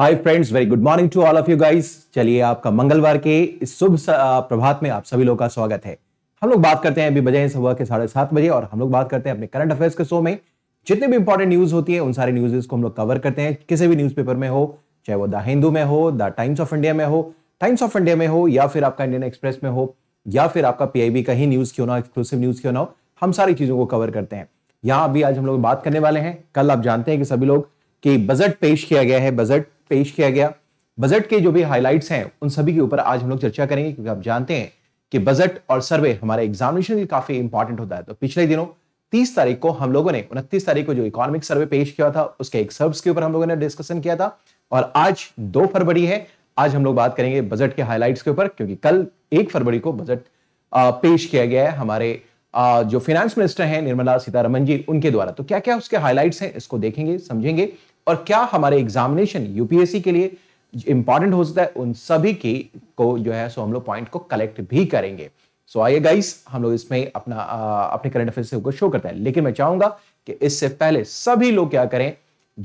Hi friends very good morning to all of you guys चलिए आपका मंगलवार के इस शुभ प्रभात में आप सभी लोगों का स्वागत है हम लोग बात करते हैं अभी बजे हैं सुबह के साढ़े सात बजे और हम लोग बात करते हैं अपने करंट अफेयर्स के शो में जितने भी इंपॉर्टेंट न्यूज होती है उन सारी न्यूज को हम लोग कवर करते हैं किसी भी न्यूज में हो चाहे वो द हिंदू में हो द टाइम्स ऑफ इंडिया में हो टाइम्स ऑफ इंडिया में हो या फिर आपका इंडियन एक्सप्रेस में हो या फिर आपका पीआईबी का ही न्यूज क्यों ना एक्सक्लूसिव न्यूज क्यों ना हो हम सारी चीजों को कवर करते हैं यहाँ अभी आज हम लोग बात करने वाले हैं कल आप जानते हैं कि सभी लोग कि बजट पेश किया गया है बजट पेश किया गया बजट के जो भी हाईलाइट्स हैं उन सभी के ऊपर आज हम लोग चर्चा करेंगे क्योंकि आप जानते हैं कि बजट और सर्वे हमारे एग्जामिनेशन के काफी इंपॉर्टेंट होता है तो पिछले दिनों तीस तारीख को हम लोगों ने उनतीस तारीख को जो इकोनॉमिक सर्वे पेश किया था उसके एक सर्व के ऊपर हम लोगों ने डिस्कशन किया था और आज दो फरवरी है आज हम लोग बात करेंगे बजट के हाईलाइट्स के ऊपर क्योंकि कल एक फरवरी को बजट पेश किया गया है हमारे जो फाइनेंस मिनिस्टर हैं निर्मला सीतारमन जी उनके द्वारा तो क्या क्या उसके हाईलाइट्स हैं इसको देखेंगे समझेंगे और क्या हमारे एग्जामिनेशन यूपीएससी के लिए इंपॉर्टेंट हो सकता है उन सभी की को जो है सो हम लोग पॉइंट को कलेक्ट भी करेंगे सो आइए गाइस हम लोग इसमें अपना आ, अपने करंट अफेयर को शो करते हैं लेकिन मैं चाहूंगा कि इससे पहले सभी लोग क्या करें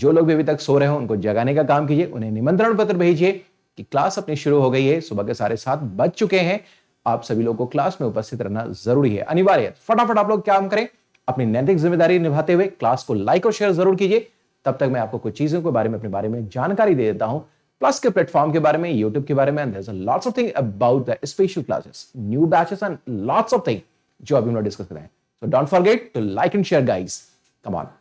जो लोग भी अभी तक सो रहे हो उनको जगाने का काम कीजिए उन्हें निमंत्रण पत्र भेजिए कि क्लास अपनी शुरू हो गई है सुबह के सारे सात बज चुके हैं आप सभी लोग को क्लास में उपस्थित रहना जरूरी है अनिवार्य फटाफट आप लोग क्या करें अपनी नैतिक जिम्मेदारी निभाते हुए क्लास को लाइक और शेयर जरूर कीजिए तब तक मैं आपको कुछ चीज़ों के बारे में अपने बारे में जानकारी दे देता हूं प्लस के प्लेटफॉर्म के बारे में यूट्यूब के बारे में lots of thing about the special classes new batches and lots of thing जो अभी डिस्कस कर रहे हैं so don't forget to like and share guys come on on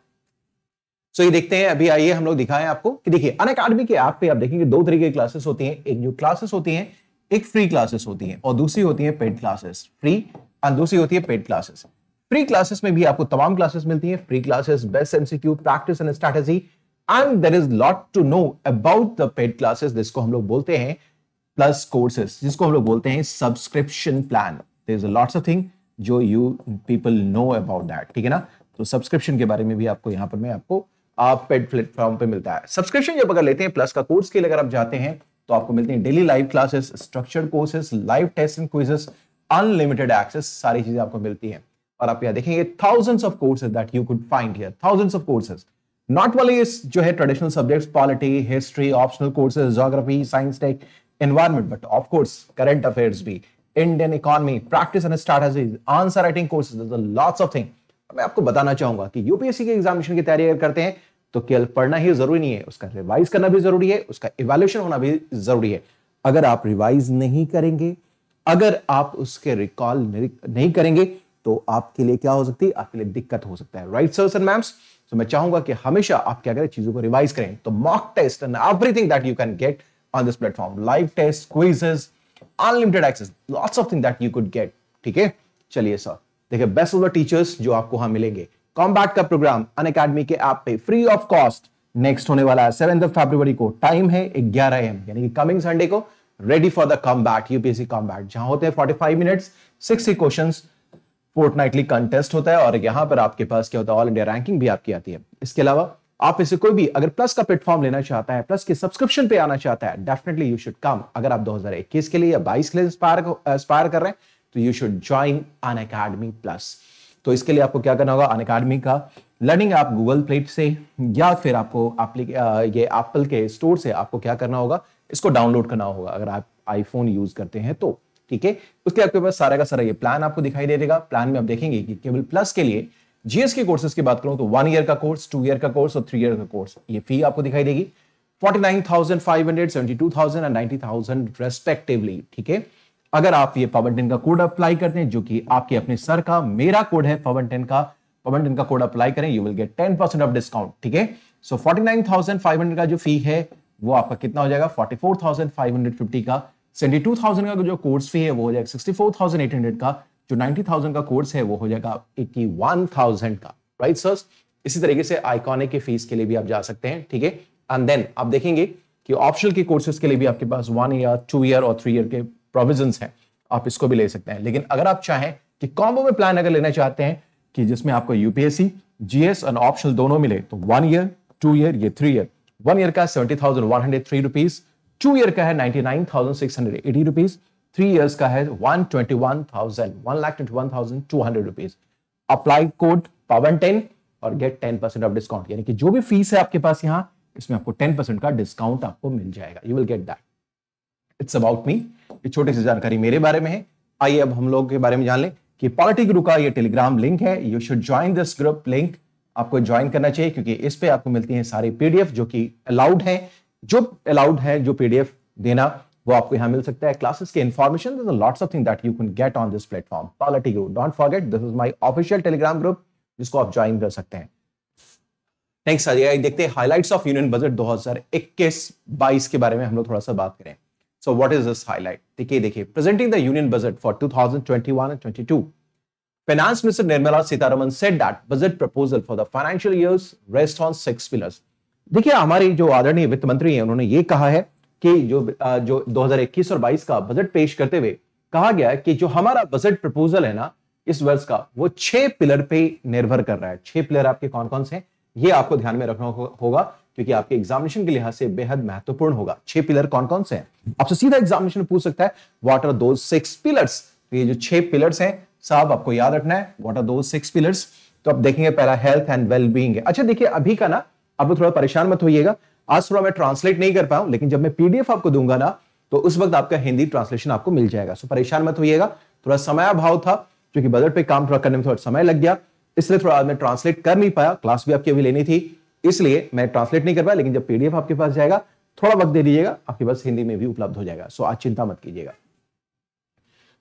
so ये देखते हैं अभी आइए हम लोग दिखाएं आपको कि देखिए अन अकाडमी के ऐप पे आप देखेंगे दो तरीके की क्लासेस होती हैं एक न्यू क्लासेस होती हैं एक फ्री क्लासेस होती हैं और दूसरी होती है पेड क्लासेस फ्री और दूसरी होती है पेड क्लासेस फ्री क्लासेस में भी आपको तमाम क्लासेस मिलती हैं free classes best MCQ practice and strategy and there is lot to know about the paid classes जिसको हम लोग बोलते हैं प्लस कोर्सेस जिसको हम लोग बोलते हैं subscription plan there is lots of thing जो you people know about that ठीक है ना तो सब्सक्रिप्शन के बारे में भी आपको यहां पर मैं आपको आप पेड प्लेटफॉर्म पे मिलता है सब्सक्रिप्शन जब अगर लेते हैं प्लस का कोर्स के लिए अगर आप जाते हैं तो आपको मिलते हैं daily live classes structured courses live test and quizzes unlimited access सारी चीजें आपको मिलती हैं और आप यहाँ देखेंगे thousands of courses that you could find here thousands of courses not वाले जो है traditional subjects polity history optional courses geography science tech environment, but of current affairs भी Indian economy practice and and answer writing courses courses, there's lots of things. मैं आपको बताना चाहूंगा कि UPSC के एग्जामिनेशन की तैयारी अगर करते हैं तो केवल पढ़ना ही जरूरी नहीं है उसका रिवाइज करना भी जरूरी है उसका इवेल्युएशन होना भी जरूरी है अगर आप रिवाइज नहीं करेंगे अगर आप उसके रिकॉल नहीं करेंगे तो आपके लिए क्या हो सकती है आपके लिए दिक्कत हो सकता है राइट सर एंड मैम्स तो मैं चाहूंगा कि हमेशा आप क्या करें चीजों को रिवाइज करें तो mock test and everything that you can get on this platform live test quizzes unlimited access lots of thing that you could get ठीक है चलिए सर देखिए बेस्ट ऑफ द टीचर्स जो आपको वहां मिलेंगे कॉम्बैट का प्रोग्राम अन अकेडमी के ऐप पे फ्री ऑफ कॉस्ट नेक्स्ट होने वाला है सेवन ऑफ फेब्रुवरी को टाइम है ग्यारह एम यानी कि कमिंग संडे को ready for the combat UPSC combat जहां होते हैं forty five minutes six questions fortnightly contest होता है और यहां पर आपके पास क्या होता है ऑल इंडिया रैंकिंग भी आपकी आती है इसके अलावा आप इसे कोई भी अगर प्लस का प्लेटफॉर्म लेना चाहता है प्लस के सब्सक्रिप्शन पे आना चाहता है डेफिनेटली यू शुड कम अगर आप 2021 के लिए या 22 के लिए एस्पायर कर रहे हैं तो you should join Unacademy plus तो इसके लिए आपको क्या करना होगा अन अकेडमी का लर्निंग आप गूगल प्ले से या फिर आपको ये एप्पल के स्टोर से आपको क्या करना होगा इसको डाउनलोड करना होगा अगर आप आईफोन यूज करते हैं तो ठीक है उसके आपके पास सारा का सारा ये प्लान आपको दिखाई दे देगा प्लान में आप देखेंगे कि केवल प्लस के लिए जीएस के कोर्सेज की बात करूं तो वन ईयर का कोर्स टू ईयर का कोर्स और थ्री ईयर का कोर्स ये फी आपको दिखाई देगी forty nine thousand five hundred seventy two thousand and ninety thousand respectively ठीक है अगर आप ये पवन टेन का कोड अप्लाई करते हैं जो कि आपके अपने सर का मेरा कोड है पवन टेन का पवन टेन का कोड अप्लाई करें you will get ten percent of discount ठीक है so forty nine thousand five hundred का जो फी है वो आपका कितना हो जाएगा forty four thousand five hundred fifty का सेवेंटी टू थाउजेंड का जो कोर्स फी है वो हो जाएगा sixty four thousand eight hundred का जो नाइन्टी थाउजेंड का कोर्स है वो हो जाएगा एट्टी वन थाउजेंड का राइट सर इसी तरीके से आइकॉनिक के फीस के लिए भी आप जा सकते हैं ठीक है एंड देन आप देखेंगे कि ऑप्शनल के कोर्सेज के लिए भी आपके पास वन ईयर टू ईयर और थ्री ईयर के प्रोविजन है आप इसको भी ले सकते हैं लेकिन अगर आप चाहें कि कॉम्बो में प्लान अगर लेना चाहते हैं कि जिसमें आपको यूपीएससी जीएस और ऑप्शनल दोनों मिले तो वन ईयर टू ईयर ये थ्री ईयर वन ईयर का seventy thousand one hundred three rupees two year का है ninety nine thousand six hundred eighty rupees three years का है one twenty one thousand one lakh twenty one thousand two hundred rupees apply code Pawan ten और get ten percent of discount यानी कि जो भी fees है आपके पास यहाँ इसमें आपको टेन परसेंट का डिस्काउंट आपको मिल जाएगा you will get that it's about me ये छोटी सी जानकारी मेरे बारे में है आइए अब हम लोग के बारे में जान लें कि पॉलिटिक ग्रुप का ये टेलीग्राम लिंक है you should join this group link आपको ज्वाइन करना चाहिए क्योंकि इस पे आपको मिलती हैं सारी पीडीएफ जो कि अलाउड है जो अलाउड है जो पीडीएफ देना वो आपको यहां मिल सकता है क्लासेस के information lots of thing that you can get on this platform polity group don't forget this is my official Telegram group जिसको आप ज्वाइन कर सकते हैं थैंक्स आ जाएगा देखते हैं हाईलाइट्स ऑफ यूनियन बजट 2021-22 के बारे में हम लोग थोड़ा सा बात करें so what is this highlight देखिए देखिए presenting the union budget for 2021 22 finance minister Nirmala Sitharaman said that budget proposal for the financial years rest on six pillars देखिए हमारे जो आदरणीय वित्त मंत्री हैं उन्होंने ये कहा है कि जो जो 2021 और 22 का बजट पेश करते हुए कहा गया है कि जो हमारा बजट प्रपोजल है ना इस वर्ष का वो छह पिलर पे निर्भर कर रहा है छह पिलर आपके कौन कौन से हैं ये आपको ध्यान में रखना होगा क्योंकि आपके एग्जामिनेशन के लिहाज से बेहद महत्वपूर्ण होगा छह पिलर कौन कौन से हैं आपसे सीधा एग्जामिनेशन पूछ सकता है what are those six pillars तो ये जो छह पिलर्स हैं साहब आपको याद रखना है what are those six pillars तो आप देखेंगे पहला हेल्थ एंड वेलबींग है अच्छा देखिए अभी का ना आप लोग थोड़ा परेशान मत होइएगा आज थोड़ा मैं ट्रांसलेट नहीं कर पाऊँ लेकिन जब मैं पीडीएफ आपको दूंगा ना तो उस वक्त आपका हिंदी ट्रांसलेशन आपको मिल जाएगा सो परेशान मत होइएगा थोड़ा समय अभाव था क्योंकि बजट पे काम थोड़ा करने में थोड़ा समय लग गया इसलिए थोड़ा मैं ट्रांसलेट कर नहीं पाया क्लास भी आपकी अभी लेनी थी इसलिए मैं ट्रांसलेट नहीं कर पाया लेकिन जब पीडीएफ आपके पास जाएगा थोड़ा वक्त दे दीजिएगा आपके पास हिंदी में भी उपलब्ध हो जाएगा सो आज चिंता मत कीजिएगा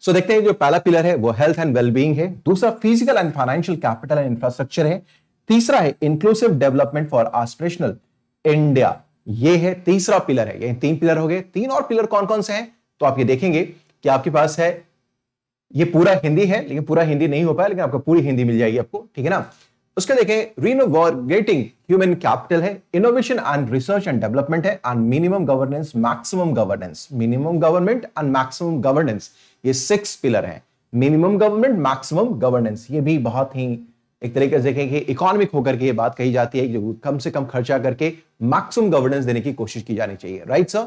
सो देखते हैं जो पहला पिलर है वो हेल्थ एंड वेलबींग है दूसरा physical and financial capital and infrastructure है तीसरा है inclusive development for aspirational India ये है तीसरा पिलर है ये तीन पिलर हो गए तीन और पिलर कौन कौन से हैं तो आप ये देखेंगे कि आपके पास है ये पूरा हिंदी है लेकिन पूरा हिंदी नहीं हो पाया लेकिन आपको पूरी हिंदी मिल जाएगी आपको ठीक है ना उसके देखें रिनोवर्गेटिंग ह्यूमन कैपिटल है innovation and research and development है and minimum governance maximum governance minimum government and maximum governance ये सिक्स पिलर है मिनिमम गवर्नमेंट मैक्सिमम गवर्नेंस ये भी बहुत ही एक तरीके से देखें कि इकोनॉमिक होकर के ये बात कही जाती है कि कम से कम खर्चा करके मैक्सिमम गवर्नेंस देने की कोशिश की जानी चाहिए राइट सर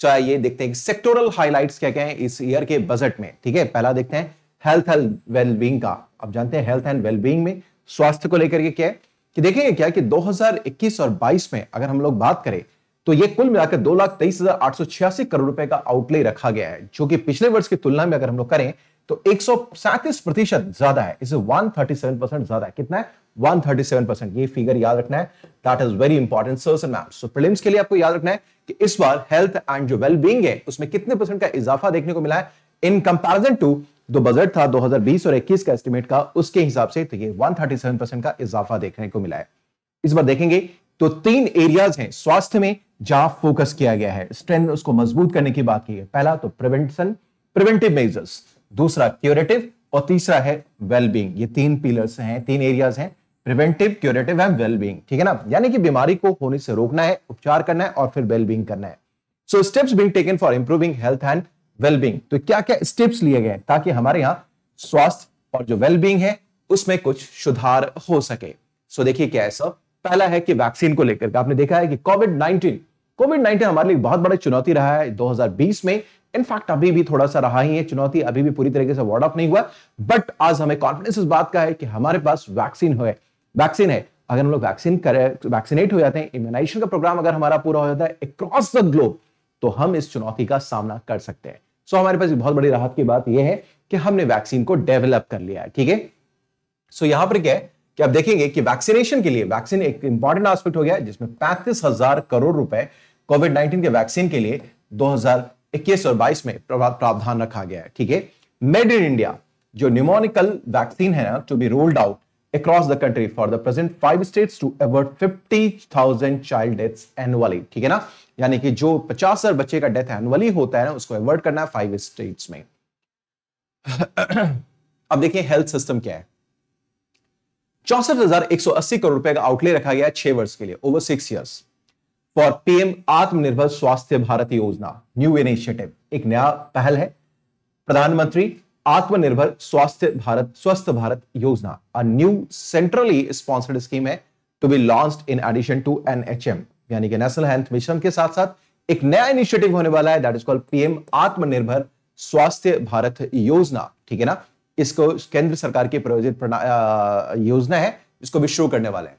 चाहे ये देखते हैं सेक्टोरल हाईलाइट्स क्या क्या है इस ईयर के बजट में ठीक है पहला देखते हैं हेल्थ एंड वेलबींग का आप जानते हैं हेल्थ एंड वेलबींग में स्वास्थ्य को लेकर के क्या है कि देखेंगे क्या कि 2021 और 22 में अगर हम लोग बात करें तो ये कुल मिलाकर दो लाख तेईस करोड़ रुपए का आउटले रखा गया है जो कि पिछले वर्ष की तुलना में अगर हम लोग करें तो 137 प्रतिशत ज्यादा है इसे 137 परसेंट ज्यादा है कितना है 137 परसेंट ये फिगर याद रखना है that is very important sirs and ma'am so prelims के लिए आपको याद रखना है कि इस बार हेल्थ एंड जो वेलबींग है उसमें कितने परसेंट का इजाफा देखने को मिला है इन कंपेरिजन टू जो बजट था 2020 और 21 का एस्टिमेट का उसके हिसाब से तो ये 137 परसेंट का इजाफा देखने को मिला है इस बार देखेंगे तो तीन एरियाज हैं स्वास्थ्य में जहां फोकस किया गया है स्ट्रेंथ उसको मजबूत करने की बात की है पहला तो प्रिवेंशन प्रिवेंटिव मेजर्स दूसरा क्यूरेटिव और तीसरा है वेलबींग ये तीन पिलर्स हैं तीन एरियाज हैं प्रिवेंटिव क्यूरेटिव एंड वेलबींग ठीक है ना यानी कि बीमारी को होने से रोकना है उपचार करना है और फिर वेलबींग करना है so steps being taken for improving health and wellbeing तो क्या क्या स्टेप्स लिए गए ताकि हमारे यहाँ स्वास्थ्य और जो वेलबींग है उसमें कुछ सुधार हो सके सो so, देखिए क्या है सब पहला है कि वैक्सीन को लेकर आपने देखा है कि कोविड नाइनटीन कोविड नाइन्टीन हमारे लिए बहुत बड़ी चुनौती रहा है 2020 में इनफैक्ट अभी भी थोड़ा सा रहा ही है चुनौती अभी भी पूरी तरीके से वार्ड ऑफ नहीं हुआ बट आज हमें कॉन्फिडेंस इस बात का है कि हमारे पास वैक्सीन है वैक्सीन है अगर हम लोग वैक्सीन करें वैक्सीनेट हो जाते हैं इम्यूनाइजेशन का प्रोग्राम अगर हमारा पूरा हो जाता है अक्रॉस द ग्लोब तो हम इस चुनौती का सामना कर सकते हैं सो so, हमारे पास बहुत बड़ी राहत की बात यह है कि हमने वैक्सीन को डेवलप कर लिया है ठीक है सो यहां पर क्या है कि आप देखेंगे कि वैक्सीनेशन के लिए वैक्सीन एक इंपॉर्टेंट एस्पेक्ट हो गया है जिसमें पैंतीस हजार करोड़ रुपए कोविड नाइन्टीन के वैक्सीन के लिए 2021 और 22 में प्रावधान रखा गया है ठीक है मेड इन इंडिया जो न्यूमोनिकल वैक्सीन है ना to be rolled out across the country for the present five five to to fifty thousand child death annually ठीक है ना यानी कि जो पचास हजार बच्चे का डेथ एनुअली होता है ना उसको एवर्ट करना है फाइव स्टेट्स में अब देखिए हेल्थ सिस्टम क्या है चौसठ हजार एक सौ अस्सी करोड़ रुपए का आउटले रखा गया है छह वर्ष के लिए over six years for PM Atmanirbhar Swasthya Bharat योजना न्यू इनिशिएटिव एक नया पहल है प्रधानमंत्री आत्मनिर्भर Swasthya Bharat Swasthya Bharat Yojana a new centrally sponsored scheme है to be launch in addition to NHM यानी कि नेशनल हेल्थ मिशन के साथ साथ एक नया इनिशिएटिव होने वाला है that is called PM Atmanirbhar Swasthya Bharat योजना ठीक है ना इसको केंद्र सरकार की प्रायोजित योजना है इसको भी शुरू करने वाले हैं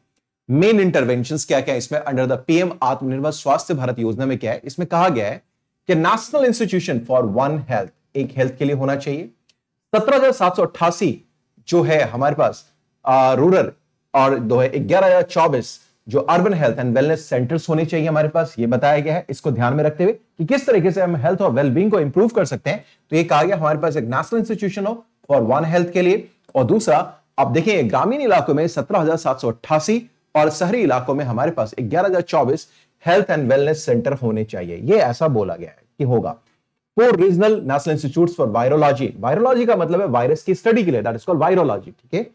मेन इंटरवेंशन क्या क्या इसमें under the PM Atmanirbhar Swasthya Bharat योजना में क्या है इसमें कहा गया है कि national institution for one health एक हेल्थ के लिए होना चाहिए सत्रह जो है हमारे पास रूरल और दो है ग्यारह जो urban health and wellness centres होने चाहिए हमारे पास ये बताया गया है इसको ध्यान में रखते हुए कि किस तरीके से हम हेल्थ और वेलबींग को इंप्रूव कर सकते हैं तो ये कहा गया हमारे पास एक नेशनल इंस्टीट्यूशन हो फॉर वन हेल्थ के लिए और दूसरा आप देखें ग्रामीण इलाकों में सत्रह और शहरी इलाकों में हमारे पास ग्यारह हजार चौबीस हेल्थ एंड वेलनेस सेंटर होने चाहिए ये ऐसा बोला गया है कि होगा four regional national institute for virology virology का मतलब है वायरस की स्टडी के लिए दैट इज कॉल्ड वायरोलॉजी ठीक है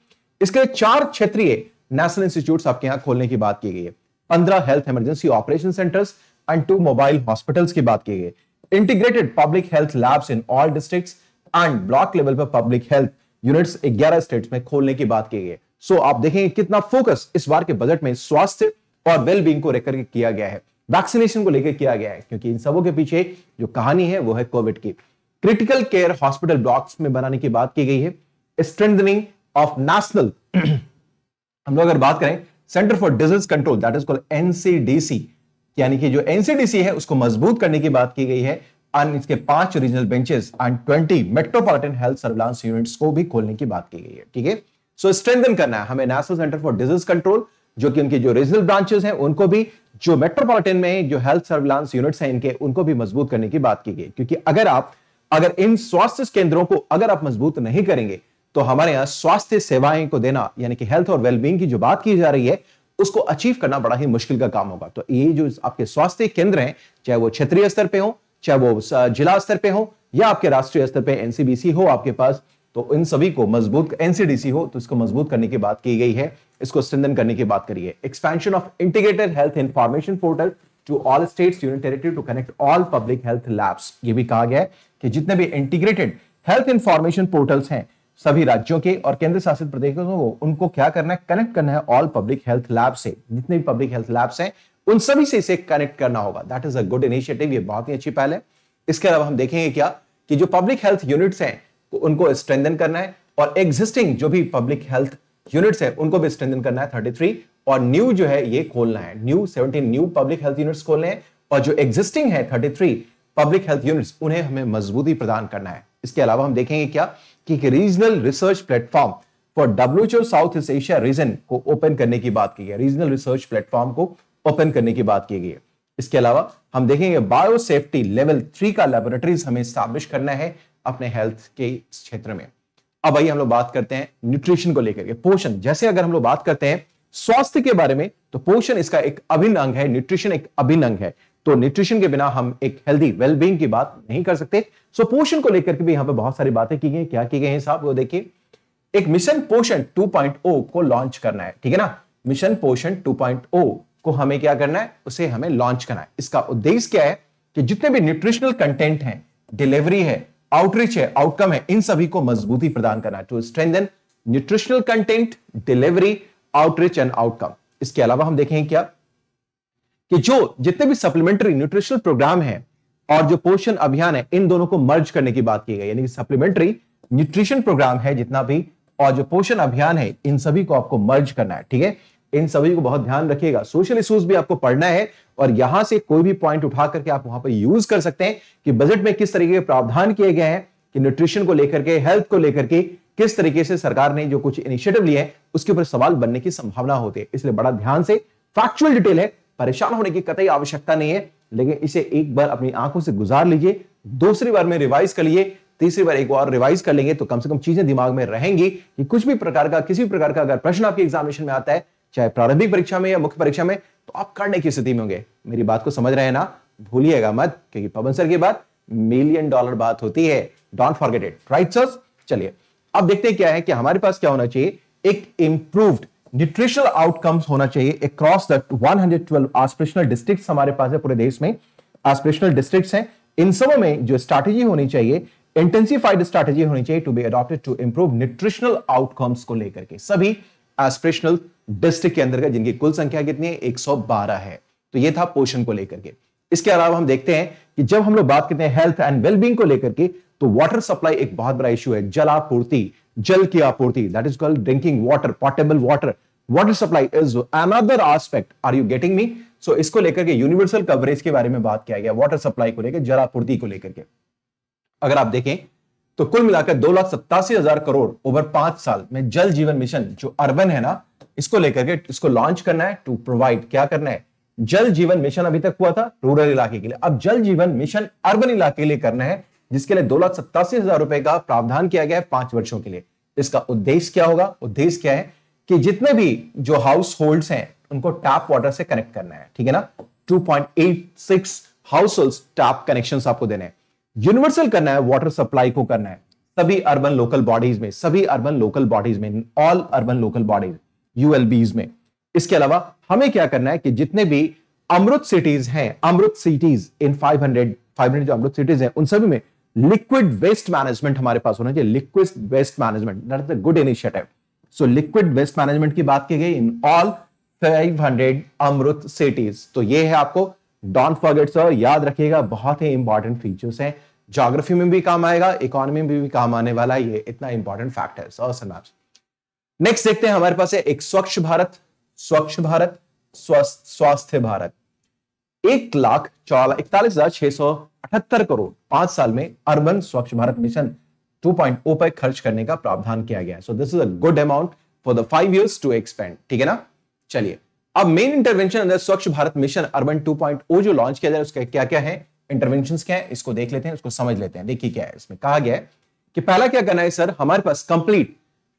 इसके चार क्षेत्रीय नेशनल इंस्टीट्यूट आपके यहां खोलने की बात की गई है पंद्रह health emergency operation centers and two mobile hospital की बात की गई integrated public health labs in all district and block level पर पब्लिक हेल्थ यूनिट्स 11 स्टेट्स में खोलने की बात की गई है सो आप देखेंगे कितना फोकस इस बार के बजट में स्वास्थ्य और वेलबींग को लेकर किया गया है वैक्सीनेशन को लेकर किया गया है क्योंकि इन सबों के पीछे जो कहानी है वो है कोविड की क्रिटिकल केयर हॉस्पिटल ब्लॉक्स में बनाने की बात की गई है स्ट्रेंथनिंग ऑफ नेशनल हम लोग अगर बात करें center for disease control that is called NCDC यानी कि जो एनसीडीसी है उसको मजबूत करने की बात की गई है एंड इसके पांच regional benches and twenty metropolitan health surveillance units को भी खोलने की बात की गई है ठीक है सो स्ट्रेंथन करना है हमें national center for disease control जो कि उनकी जो रीजनल ब्रांचेस हैं उनको भी जो मेट्रोपॉलिटन में जो हेल्थ सर्विलांस यूनिट्स हैं इनके उनको भी मजबूत करने की बात की गई क्योंकि अगर आप अगर इन स्वास्थ्य केंद्रों को अगर आप मजबूत नहीं करेंगे तो हमारे यहाँ स्वास्थ्य सेवाएं को देना यानी कि हेल्थ और वेलबींग की जो बात की जा रही है उसको अचीव करना बड़ा ही मुश्किल का काम होगा तो ये जो आपके स्वास्थ्य केंद्र हैं चाहे वो क्षेत्रीय स्तर पे हो चाहे वो जिला स्तर पे हो या आपके राष्ट्रीय स्तर पे एनसीबीसी हो आपके पास तो इन सभी को मजबूत एनसीडीसी हो तो इसको मजबूत करने की बात की गई है इसको स्ट्रेंथन करने की बात करी है expansion of integrated health information portal to all states union territory to connect all public health labs ये भी कहा गया है कि जितने भी इंटीग्रेटेड हेल्थ इंफॉर्मेशन पोर्टल्स हैं सभी राज्यों के और केंद्र शासित प्रदेशों को उनको क्या करना है कनेक्ट करना है ऑल पब्लिक हेल्थ लैब से जितने भी पब्लिक हेल्थ लैब्स हैं उन सभी से इसे कनेक्ट करना होगा that is a good initiative ये बहुत ही अच्छी पहल है इसके अलावा हम देखेंगे क्या कि जो पब्लिक हेल्थ यूनिट्स हैं उनको स्ट्रेंथन करना है और एग्जिस्टिंग जो भी पब्लिक हेल्थ यूनिट्स है उनको भी स्ट्रेंथन करना है थ्री और न्यू जो है ये खोलना है new 17 new public health units खोलने हैं और जो एग्जिस्टिंग है थ्री पब्लिक हेल्थ यूनिट्स उन्हें हमें मजबूती प्रदान करना है इसके अलावा हम देखेंगे क्या कि regional research platform for WHO south east Asia region को ओपन करने की बात की गई रीजनल रिसर्च प्लेटफॉर्म को ओपन करने की बात की गई है इसके अलावा हम देखेंगे बायोसेफ्टी लेवल थ्री का लेबोरेटरीज हमें स्टैब्लिश करना है अपने हेल्थ के क्षेत्र में अब आइए हम लोग बात करते हैं न्यूट्रिशन को लेकर के पोषण जैसे अगर हम लोग बात करते हैं स्वास्थ्य के बारे में तो पोषण इसका एक अभिन्न अंग है न्यूट्रिशन एक अभिन्न अंग है तो न्यूट्रिशन के बिना हम एक हेल्दी वेलबींग की बात नहीं कर सकते सो पोषण को लेकर के भी यहां पर बहुत सारी बातें की गई क्या की गई है साहब वो देखिए एक मिशन पोषण 2.0 को लॉन्च करना है ठीक है ना मिशन पोषण 2.0 को हमें क्या करना है उसे हमें लॉन्च करना है इसका उद्देश्य क्या है कि जितने भी न्यूट्रिशनल कंटेंट है डिलीवरी है आउटरीच है आउटकम है इन सभी को मजबूती प्रदान करना to strengthen nutritional content delivery outreach and outcome इसके अलावा हम देखें क्या कि जो जितने भी सप्लीमेंट्री न्यूट्रिशनल प्रोग्राम है और जो पोषण अभियान है इन दोनों को मर्ज करने की बात की गई यानी कि सप्लीमेंट्री न्यूट्रिशन प्रोग्राम है जितना भी और जो पोषण अभियान है इन सभी को आपको मर्ज करना है ठीक है इन सभी को बहुत ध्यान रखिएगा सोशल इश्यूज भी आपको पढ़ना है और यहां से कोई भी पॉइंट उठा करके आप वहां पर यूज कर सकते हैं कि बजट में किस तरीके के प्रावधान किए गए हैं कि न्यूट्रिशन को लेकर के हेल्थ को लेकर के किस तरीके से सरकार ने जो कुछ इनिशिएटिव लिए हैं उसके ऊपर सवाल बनने की संभावना होती है इसलिए बड़ा ध्यान से फैक्चुअल डिटेल है परेशान होने की कतई आवश्यकता नहीं है लेकिन इसे एक बार अपनी आंखों से गुजार लीजिए दूसरी बार में रिवाइज कर लिए तीसरी बार एक बार रिवाइज कर लेंगे तो कम से कम चीजें दिमाग में रहेंगी कि कुछ भी प्रकार का किसी भी प्रकार का अगर प्रश्न आपके एग्जामिनेशन में आता है चाहे प्रारंभिक परीक्षा में या मुख्य परीक्षा में तो आप करने की स्थिति में होंगे मेरी बात को समझ रहे हैं ना भूलिएगा मत क्योंकि पवन सर की बात मिलियन डॉलर बात होती है don't forget it right sir चलिए अब देखते हैं क्या है कि हमारे पास क्या होना चाहिए एक इंप्रूव्ड न्यूट्रिशनल आउटकम्स होना चाहिए अक्रॉस द 112 एस्पिरेशनल डिस्ट्रिक्ट्स हमारे पास है पूरे देश में एस्पिरेशनल डिस्ट्रिक्ट्स हैं इन सब में जो स्ट्रैटेजी होनी चाहिए इंटेंसिफाइड स्ट्रैटेजी होनी चाहिए to be adopted to improve nutritional outcomes को लेकर के सभी एस्पिरेशनल डिस्ट्रिक्ट के अंदर का जिनकी कुल संख्या कितनी है 112 है तो ये था पोषण को लेकर के इसके अलावा हम देखते हैं कि जब हम लोग बात करते हैं हेल्थ एंड वेलबींग को लेकर के तो वाटर सप्लाई एक बहुत बड़ा इश्यू है जल आपूर्ति जल की आपूर्ति that is called drinking water portable water water supply is another aspect are you getting me so इसको लेकर के यूनिवर्सल कवरेज के बारे में बात किया गया वाटर सप्लाई को लेकर जल आपूर्ति को लेकर के अगर आप देखें तो कुल मिलाकर दो लाख सत्तासी हजार करोड़ ओवर पांच साल में जल जीवन मिशन जो अर्बन है ना इसको लेकर के इसको लॉन्च करना है टू प्रोवाइड क्या करना है जल जीवन मिशन अभी तक हुआ था रूरल इलाके के लिए अब जल जीवन मिशन अर्बन इलाके के लिए करना है जिसके लिए दो लाख सत्तासी हजार रुपए का प्रावधान किया गया है पांच वर्षों के लिए इसका उद्देश्य क्या होगा उद्देश्य क्या है कि जितने भी जो हाउस होल्ड हैं उनको टैप वाटर से कनेक्ट करना है ठीक है ना two point eight six household tap connection आपको देने हैं यूनिवर्सल करना है वाटर सप्लाई को करना है सभी अर्बन लोकल बॉडीज में सभी अर्बन लोकल बॉडीज में all urban local bodies ULBs में इसके अलावा हमें क्या करना है कि जितने भी अमृत सिटीज हैं अमृत सिटीज इन 500 500 जो अमृत सिटीज हैं उन सभी में लिक्विड वेस्ट मैनेजमेंट हमारे पास होना चाहिए liquid waste management that is a good initiative so liquid waste management की बात की गई इन ऑल 500 अमृत सिटीज तो ये है आपको डोंट फॉरगेट सर याद रखिएगा बहुत ही इंपॉर्टेंट फीचर्स हैं जोग्राफी में भी काम आएगा इकोनॉमी में भी काम आने वाला ये इतना इंपॉर्टेंट फैक्ट है नेक्स्ट देखते हैं हमारे पास है एक स्वच्छ भारत स्वच्छ भारत स्वास्थ्य भारत एक लाख इकतालीस हजार छह सौ अठहत्तर करोड़ पांच साल में urban Swachh Bharat mission two point O पर खर्च करने का प्रावधान किया गया है so this is a good amount for the five years to expend ठीक है ना चलिए अब मेन इंटरवेंशन अंदर स्वच्छ भारत मिशन अर्बन ओ जो लॉन्च किया जाए उसका क्या क्या है इंटरवेंशन क्या है इसको देख लेते हैं उसको समझ लेते हैं देखिए क्या है इसमें कहा गया है कि पहला क्या करना है सर हमारे पास कंप्लीट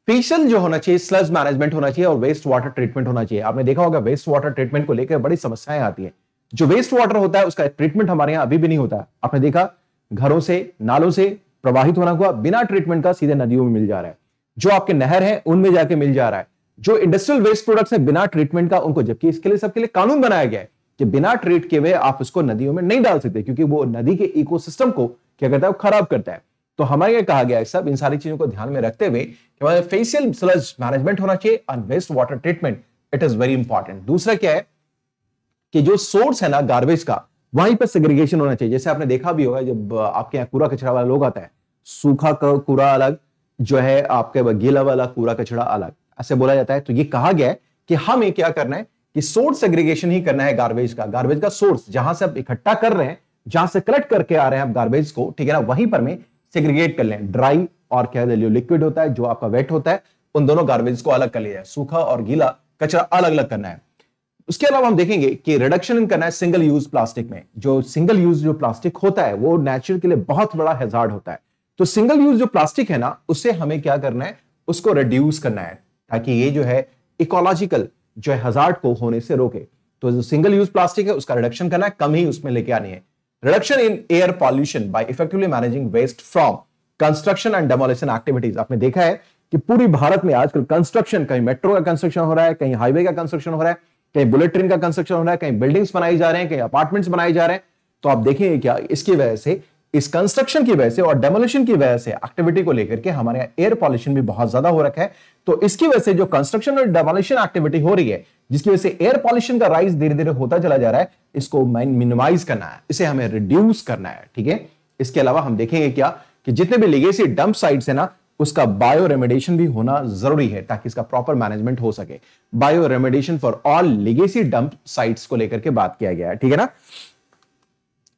फेशियल जो होना चाहिए स्लज मैनेजमेंट होना चाहिए और वेस्ट वाटर ट्रीटमेंट होना चाहिए आपने देखा होगा वेस्ट वाटर ट्रीटमेंट को लेकर बड़ी समस्याएं आती है जो वेस्ट वाटर होता है उसका ट्रीटमेंट हमारे यहाँ अभी भी नहीं होता आपने देखा घरों से नालों से प्रवाहित होना हुआ बिना ट्रीटमेंट का सीधे नदियों में मिल जा रहा है जो आपके नहर है उनमें जाके मिल जा रहा है जो इंडस्ट्रियल वेस्ट प्रोडक्ट्स है बिना ट्रीटमेंट का उनको जबकि इसके लिए सबके लिए कानून बनाया गया है कि बिना ट्रीट किए हुए आप उसको नदियों में नहीं डाल सकते क्योंकि वो नदी के इकोसिस्टम को क्या करता है वो खराब करता है तो हमारे ये कहा गया है सब इन सारी चीजों को ध्यान में रखते हुए हमारे फेशियल स्लज मैनेजमेंट होना चाहिए और waste water treatment it is very important दूसरा क्या है कि जो सोर्स है ना गार्बेज का वहीं पर सेग्रीगेशन होना चाहिए जैसे आपने देखा भी होगा जब आपके यहाँ कूड़ा कचरा वाला लोग आता है सूखा कूड़ा अलग जो है आपके गीला वाला कूड़ा कचरा अलग ऐसे बोला जाता है तो ये कहा गया है कि हमें क्या करना है कि सोर्स एग्रीगेशन ही करना है गार्बेज का गार्बेज का सोर्स जहां से आप इकट्ठा कर रहे हैं जहां से कलेक्ट करके आ रहे हैं आप गार्बेज को ठीक है ना वहीं पर में सेग्रीगेट कर लें ड्राई और क्या लिक्विड होता है जो आपका वेट होता है उन दोनों गार्बेज को अलग कर लिया है सूखा और गीला कचरा अलग अलग करना है उसके अलावा हम देखेंगे कि रिडक्शन करना है सिंगल यूज प्लास्टिक में जो सिंगल यूज जो प्लास्टिक होता है वो नेचर के लिए बहुत बड़ा हेजार्ड होता है तो सिंगल यूज जो प्लास्टिक है ना उसे हमें क्या करना है उसको रिड्यूस करना है ताकि ये जो है इकोलॉजिकल जो है हजार्ड को होने से रोके तो जो सिंगल यूज प्लास्टिक है उसका रिडक्शन करना है कम ही उसमें लेके आनी है reduction in air pollution by effectively managing waste from construction and demolition activities आपने देखा है कि पूरी भारत में आजकल कंस्ट्रक्शन कहीं मेट्रो का कंस्ट्रक्शन हो रहा है कहीं हाईवे का कंस्ट्रक्शन हो रहा है कहीं बुलेट ट्रेन का कंस्ट्रक्शन हो रहा है कहीं बिल्डिंग्स बनाई जा रहे हैं कहीं अपार्टमेंट्स बनाए जा रहे हैं तो आप देखेंगे क्या इसकी वजह से इस कंस्ट्रक्शन की वजह से और डेमोलेशन की वजह से एक्टिविटी को लेकर के हमारे यहाँ एयर पॉल्यूशन भी बहुत ज्यादा हो रखा है तो इसकी वजह से जो कंस्ट्रक्शन और डेमोलिशन एक्टिविटी हो रही है जिसकी वजह से एयर पॉल्यूशन का राइज धीरे धीरे होता चला जा रहा है इसको मिनिमाइज करना है इसे हमें रिड्यूस करना है ठीक है इसके अलावा हम देखेंगे क्या कि जितने भी लिगेसी डंप साइट्स है ना उसका बायो रेमेडिएशन भी होना जरूरी है ताकि इसका प्रॉपर मैनेजमेंट हो सके bioremediation for all legacy dump sites को लेकर के बात किया गया है ठीक है ना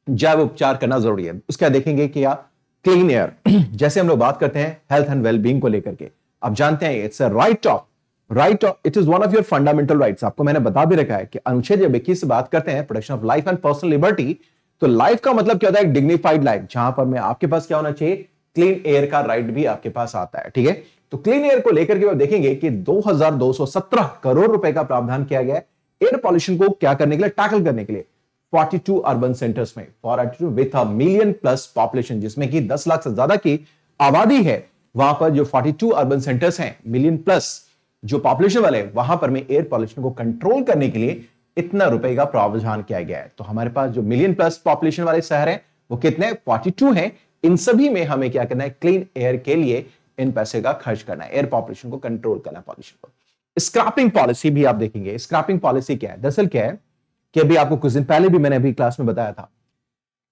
जैव उपचार करना जरूरी है उसके बाद देखेंगे कि क्लीन एयर जैसे हम लोग बात करते हैं हेल्थ एंड वेलबींग को लेकर के आप जानते हैं it's a right of right of it is one of your fundamental rights आपको मैंने बता भी रखा है कि अनुच्छेद जब इक्कीस से बात करते हैं protection of life and personal liberty तो लाइफ का मतलब क्या होता है डिग्निफाइड लाइफ जहां पर मैं आपके पास क्या होना चाहिए क्लीन एयर का राइट भी आपके पास आता है ठीक है तो क्लीन एयर को लेकर के देखेंगे कि 2217 करोड़ रुपए का प्रावधान किया गया है एयर पॉल्यूशन को क्या करने के लिए टैकल करने के लिए 42 अर्बन सेंटर्स में for with a million plus population जिसमें कि 10 लाख से ज्यादा की आबादी है वहां पर जो 42 अर्बन सेंटर्स हैं मिलियन प्लस जो पॉपुलेशन वाले वहां पर में एयर पॉल्यूशन को कंट्रोल करने के लिए इतना रुपए का प्रावधान किया गया है तो हमारे पास जो मिलियन प्लस पॉपुलेशन वाले शहर हैं वो कितने 42 हैं इन सभी में हमें क्या करना है क्लीन एयर के लिए इन पैसे का खर्च करना है एयर पॉपुलेशन को कंट्रोल करना है पॉल्यूशन को स्क्रैपिंग पॉलिसी भी आप देखेंगे स्क्रैपिंग पॉलिसी क्या है दरअसल क्या है कि अभी आपको कुछ दिन पहले भी मैंने अभी क्लास में बताया था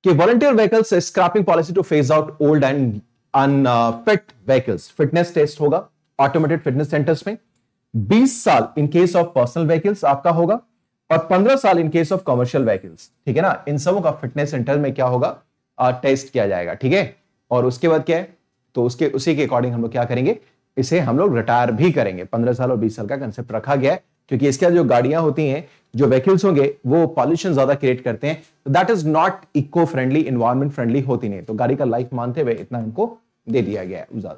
कि volunteer vehicles scrapping policy to phase out old and unfit vehicles fitness test होगा ऑटोमेटेड फिटनेस सेंटर्स में 20 साल in case of personal vehicles आपका होगा और 15 साल in case of commercial vehicles ठीक है ना इन सबों का फिटनेस सेंटर में क्या होगा आ, टेस्ट किया जाएगा ठीक है और उसके बाद क्या है तो उसके उसी के अकॉर्डिंग हम लोग क्या करेंगे इसे हम लोग रिटायर भी करेंगे पंद्रह साल और बीस साल का कंसेप्ट रखा गया है क्योंकि इसके जो गाड़ियां होती हैं जो व्हीकल्स होंगे वो पॉल्यूशन ज्यादा क्रिएट करते हैं तो that is not eco friendly environment friendly होती नहीं तो गाड़ी का लाइफ मानते हुए इतना इनको दे दिया गया है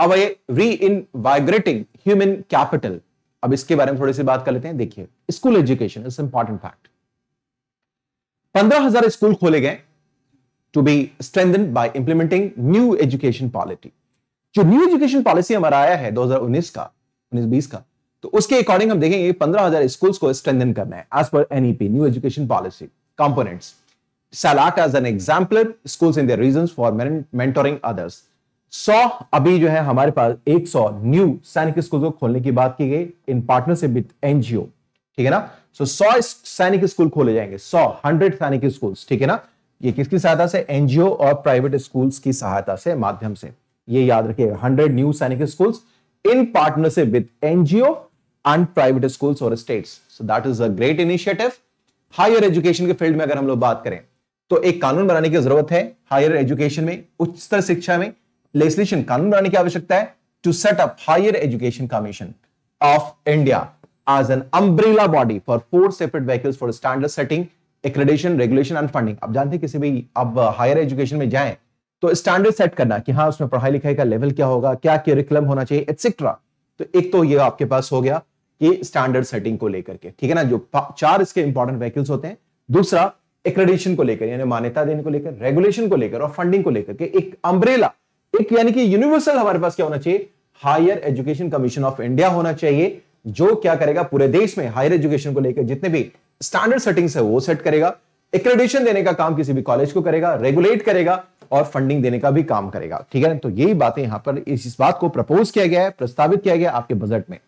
अब ये री इन वाइग्रेटिंग ह्यूमन कैपिटल अब इसके बारे में थोड़ी सी बात कर लेते हैं देखिए school education is important fact पंद्रह हजार स्कूल खोले गए to be strengthen by implementing new education polity जो न्यू एजुकेशन पॉलिसी हमारा आया है 2019 का बीस का तो उसके अकॉर्डिंग हम देखेंगे पंद्रह हजार स्कूल को स्ट्रेंथन करना है एज पर NEP new education policy component सैलाट as an example school in the region for mentoring others so अभी जो है हमारे पास एक सौ न्यू सैनिक स्कूल को खोलने की बात की गई इन पार्टनरशिप विद एनजीओ ठीक है ना सो so, 100 सैनिक स्कूल खोले जाएंगे सौ हंड्रेड सैनिक स्कूल ठीक है ना ये किसकी सहायता से एनजीओ और प्राइवेट स्कूल्स की सहायता से माध्यम से ये याद रखिएगा hundred new Sainik school in partnership with NGO and private schools और states so that is a great initiative higher education के फील्ड में अगर हम लोग बात करें तो एक कानून बनाने की जरूरत है हायर एजुकेशन में उच्च स्तर शिक्षा में लेजिस्लेशन कानून बनाने की आवश्यकता है to set up higher education commission of India as an umbrella body for four separate vehicles for standard setting accreditation regulation and funding आप जानते हैं किसी भी अब हायर एजुकेशन में जाए तो स्टैंडर्ड सेट करना कि हाँ उसमें पढ़ाई लिखाई का लेवल क्या होगा क्या करिकुलम होना चाहिए एक्सेट्रा तो एक तो ये आपके पास हो गया ये स्टैंडर्ड सेटिंग को लेकर के ठीक है ना जो चार इसके इंपॉर्टेंट व्हीकल्स होते हैं दूसरा एक्रेडिशन को लेकर यानी मान्यता देने को लेकर रेगुलेशन को लेकर और फंडिंग को लेकर के एक अम्ब्रेला एक यानी कि यूनिवर्सल हमारे पास क्या होना चाहिए higher education commission of India होना चाहिए जो क्या करेगा पूरे देश में हायर एजुकेशन को लेकर जितने भी स्टैंडर्ड सेटिंग्स है वो सेट करेगा एक्रेडिशन देने का काम किसी भी कॉलेज को करेगा रेगुलेट करेगा और फंडिंग देने का भी काम करेगा ठीक है तो यही बातें यहां पर इस बात को प्रपोज किया गया है प्रस्तावित किया गया आपके बजट में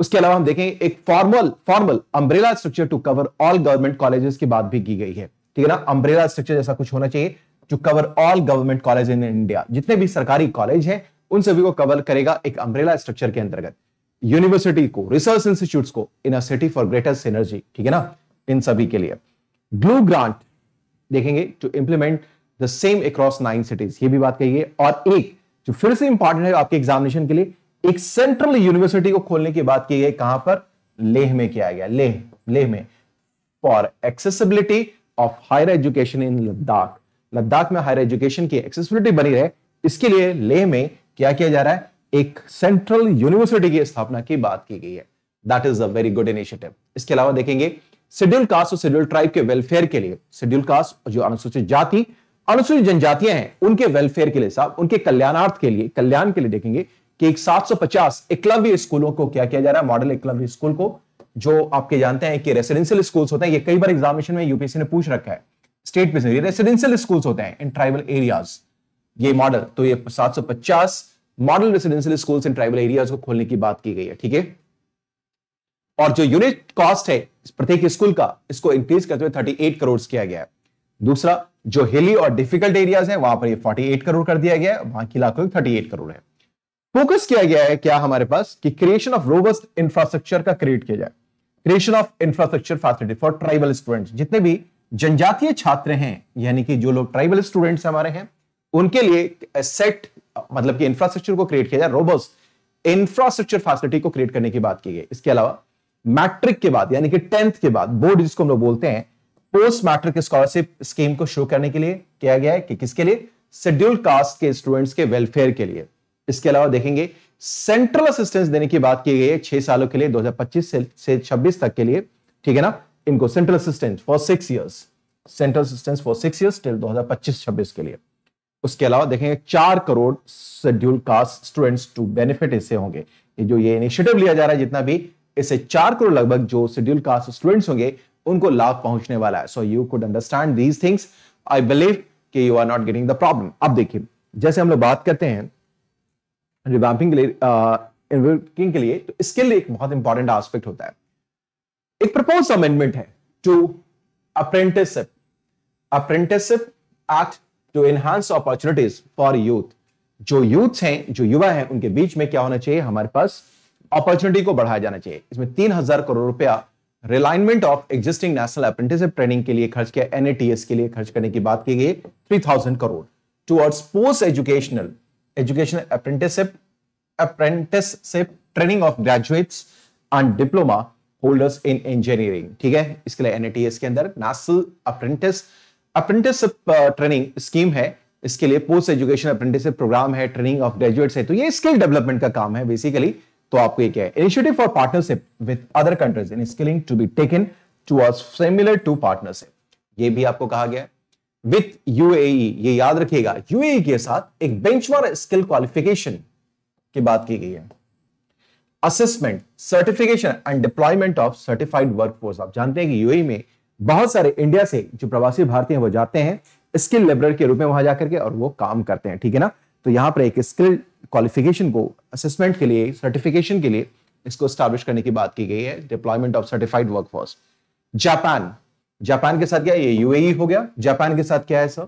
उसके अलावा हम देखेंगे एक formal formal umbrella structure to cover all government colleges की बात भी की गई है ठीक है ना अम्ब्रेला स्ट्रक्चर जैसा कुछ होना चाहिए जो cover all government college in India जितने भी सरकारी कॉलेज हैं उन सभी को कवर करेगा एक अम्ब्रेला स्ट्रक्चर के अंतर्गत यूनिवर्सिटी को रिसर्च इंस्टीट्यूट को in city for greater synergy ठीक है ना इन सभी के लिए ब्लू ग्रांट देखेंगे to implement the same across nine cities ये भी बात कही है और एक जो फिर से इंपॉर्टेंट है आपके एग्जामिनेशन के लिए एक सेंट्रल यूनिवर्सिटी को खोलने की बात की गई कहां पर लेह में किया गया लेह लेह में for accessibility of higher education in Ladakh Ladakh में हायर एजुकेशन की एक्सेसिबिलिटी बनी रहे इसके लिए लेह में क्या किया जा रहा है एक सेंट्रल यूनिवर्सिटी की स्थापना की बात की गई है that is a very good initiative इसके अलावा देखेंगे शेड्यूल कास्ट और शेड्यूल ट्राइब के वेलफेयर के लिए शेड्यूल कास्ट और जो अनुसूचित जाति अनुसूचित जनजातियां हैं उनके वेलफेयर के लिए साहब उनके कल्याणार्थ के लिए कल्याण के लिए देखेंगे कि एक 750 एकलव्य स्कूलों को क्या किया जा रहा है मॉडल एकलव्य स्कूल को जो आपके जानते हैं कि रेसिडेंशियल स्कूल्स होते हैं ये कई बार एग्जामिनेशन में यूपीएससी ने पूछ रखा है स्टेट में रेसिडेंशियल स्कूल्स होते हैं इन ट्राइबल एरियाज ये मॉडल तो ये 750 model residential schools in tribal areas को खोलने की बात की गई है ठीक है और जो यूनिट कॉस्ट है प्रत्येक स्कूल का इसको इंक्रीज करते हुए 38 करोड़ किया गया है दूसरा जो हिली और डिफिकल्ट एरियाज है वहां पर ये 48 करोड़ कर दिया गया है वहां की लाखों थर्टी एट करोड़ है फोकस किया गया है क्या हमारे पास कि क्रिएशन ऑफ रोबस्ट इंफ्रास्ट्रक्चर का क्रिएट किया जाए creation of infrastructure facility for tribal students जितने भी जनजातीय छात्र हैं यानी कि जो लोग ट्राइबल स्टूडेंट्स हमारे हैं उनके लिए सेट मतलब कि इंफ्रास्ट्रक्चर को क्रिएट किया जाए रोबस्ट इंफ्रास्ट्रक्चर फैसिलिटी को क्रिएट करने की बात की गई इसके अलावा मैट्रिक के बाद यानी कि टेंथ के बाद बोर्ड जिसको हम लोग बोलते हैं पोस्ट मैट्रिक स्कॉलरशिप स्कीम को शो करने के लिए किया गया है कि किसके लिए शेड्यूल कास्ट के स्टूडेंट्स के वेलफेयर के लिए इसके अलावा देखेंगे सेंट्रल असिस्टेंस देने की बात की गई है छह सालों के लिए 2025 से, से 26 तक के लिए ठीक है ना इनको central assistance for six years central assistance for six years till 2025-26 के लिए उसके अलावा देखेंगे चार crore schedule caste students to benefit इससे होंगे ये जो ये इनिशिएटिव लिया जा रहा है जितना भी इससे चार करोड़ लगभग जो शेड्यूल कास्ट स्टूडेंट्स होंगे उनको लाभ पहुंचने वाला है so you could understand these things I believe कि you are not getting the problem अब देखिए जैसे हम लोग बात करते हैं रिवैम्पिंग के लिए uh, के लिए तो इसके लिए एक बहुत इंपॉर्टेंट एस्पेक्ट होता है एक प्रपोज अमेंडमेंट है to apprenticeship apprenticeship act to enhance opportunities for youth जो यूथ हैं जो युवा हैं उनके बीच में क्या होना चाहिए हमारे पास अपॉर्चुनिटी को बढ़ाया जाना चाहिए इसमें तीन हजार करोड़ रुपया realignment of existing national apprenticeship training के लिए खर्च किया एनएटीएस के लिए खर्च करने की बात की गई three thousand crore towards post educational education apprenticeship, apprenticeship training of graduates and diploma holders in engineering ठीक है इसके लिए एनएटीएस के अंदर नासल अप्रेंटिस अप्रेंटिसशिप ट्रेनिंग स्कीम है इसके लिए पोस्ट एजुकेशन अप्रेंटिसशिप प्रोग्राम है ट्रेनिंग ऑफ ग्रेजुएट्स है तो ये स्किल डेवलपमेंट का काम है बेसिकली तो आपको ये क्या है initiative for partnership with other countries in skilling to be taken towards similar to partnership ये भी आपको कहा गया है विथ यूएई e, ये याद रखिएगा यूएई e के साथ एक बेंचमार स्किल क्वालिफिकेशन की बात की गई है assessment certification and deployment of certified workforce आप जानते हैं कि यूएई e में बहुत सारे इंडिया से जो प्रवासी भारतीय वो जाते हैं स्किल लेबर के रूप में वहां जाकर के और वो काम करते हैं ठीक है ना तो यहां पर एक स्किल क्वालिफिकेशन को असेसमेंट के लिए सर्टिफिकेशन के लिए इसको स्टैब्लिश करने की बात की गई है deployment of certified workforce Japan Japan के साथ क्या ये यूएई e हो गया जापान के साथ क्या है sir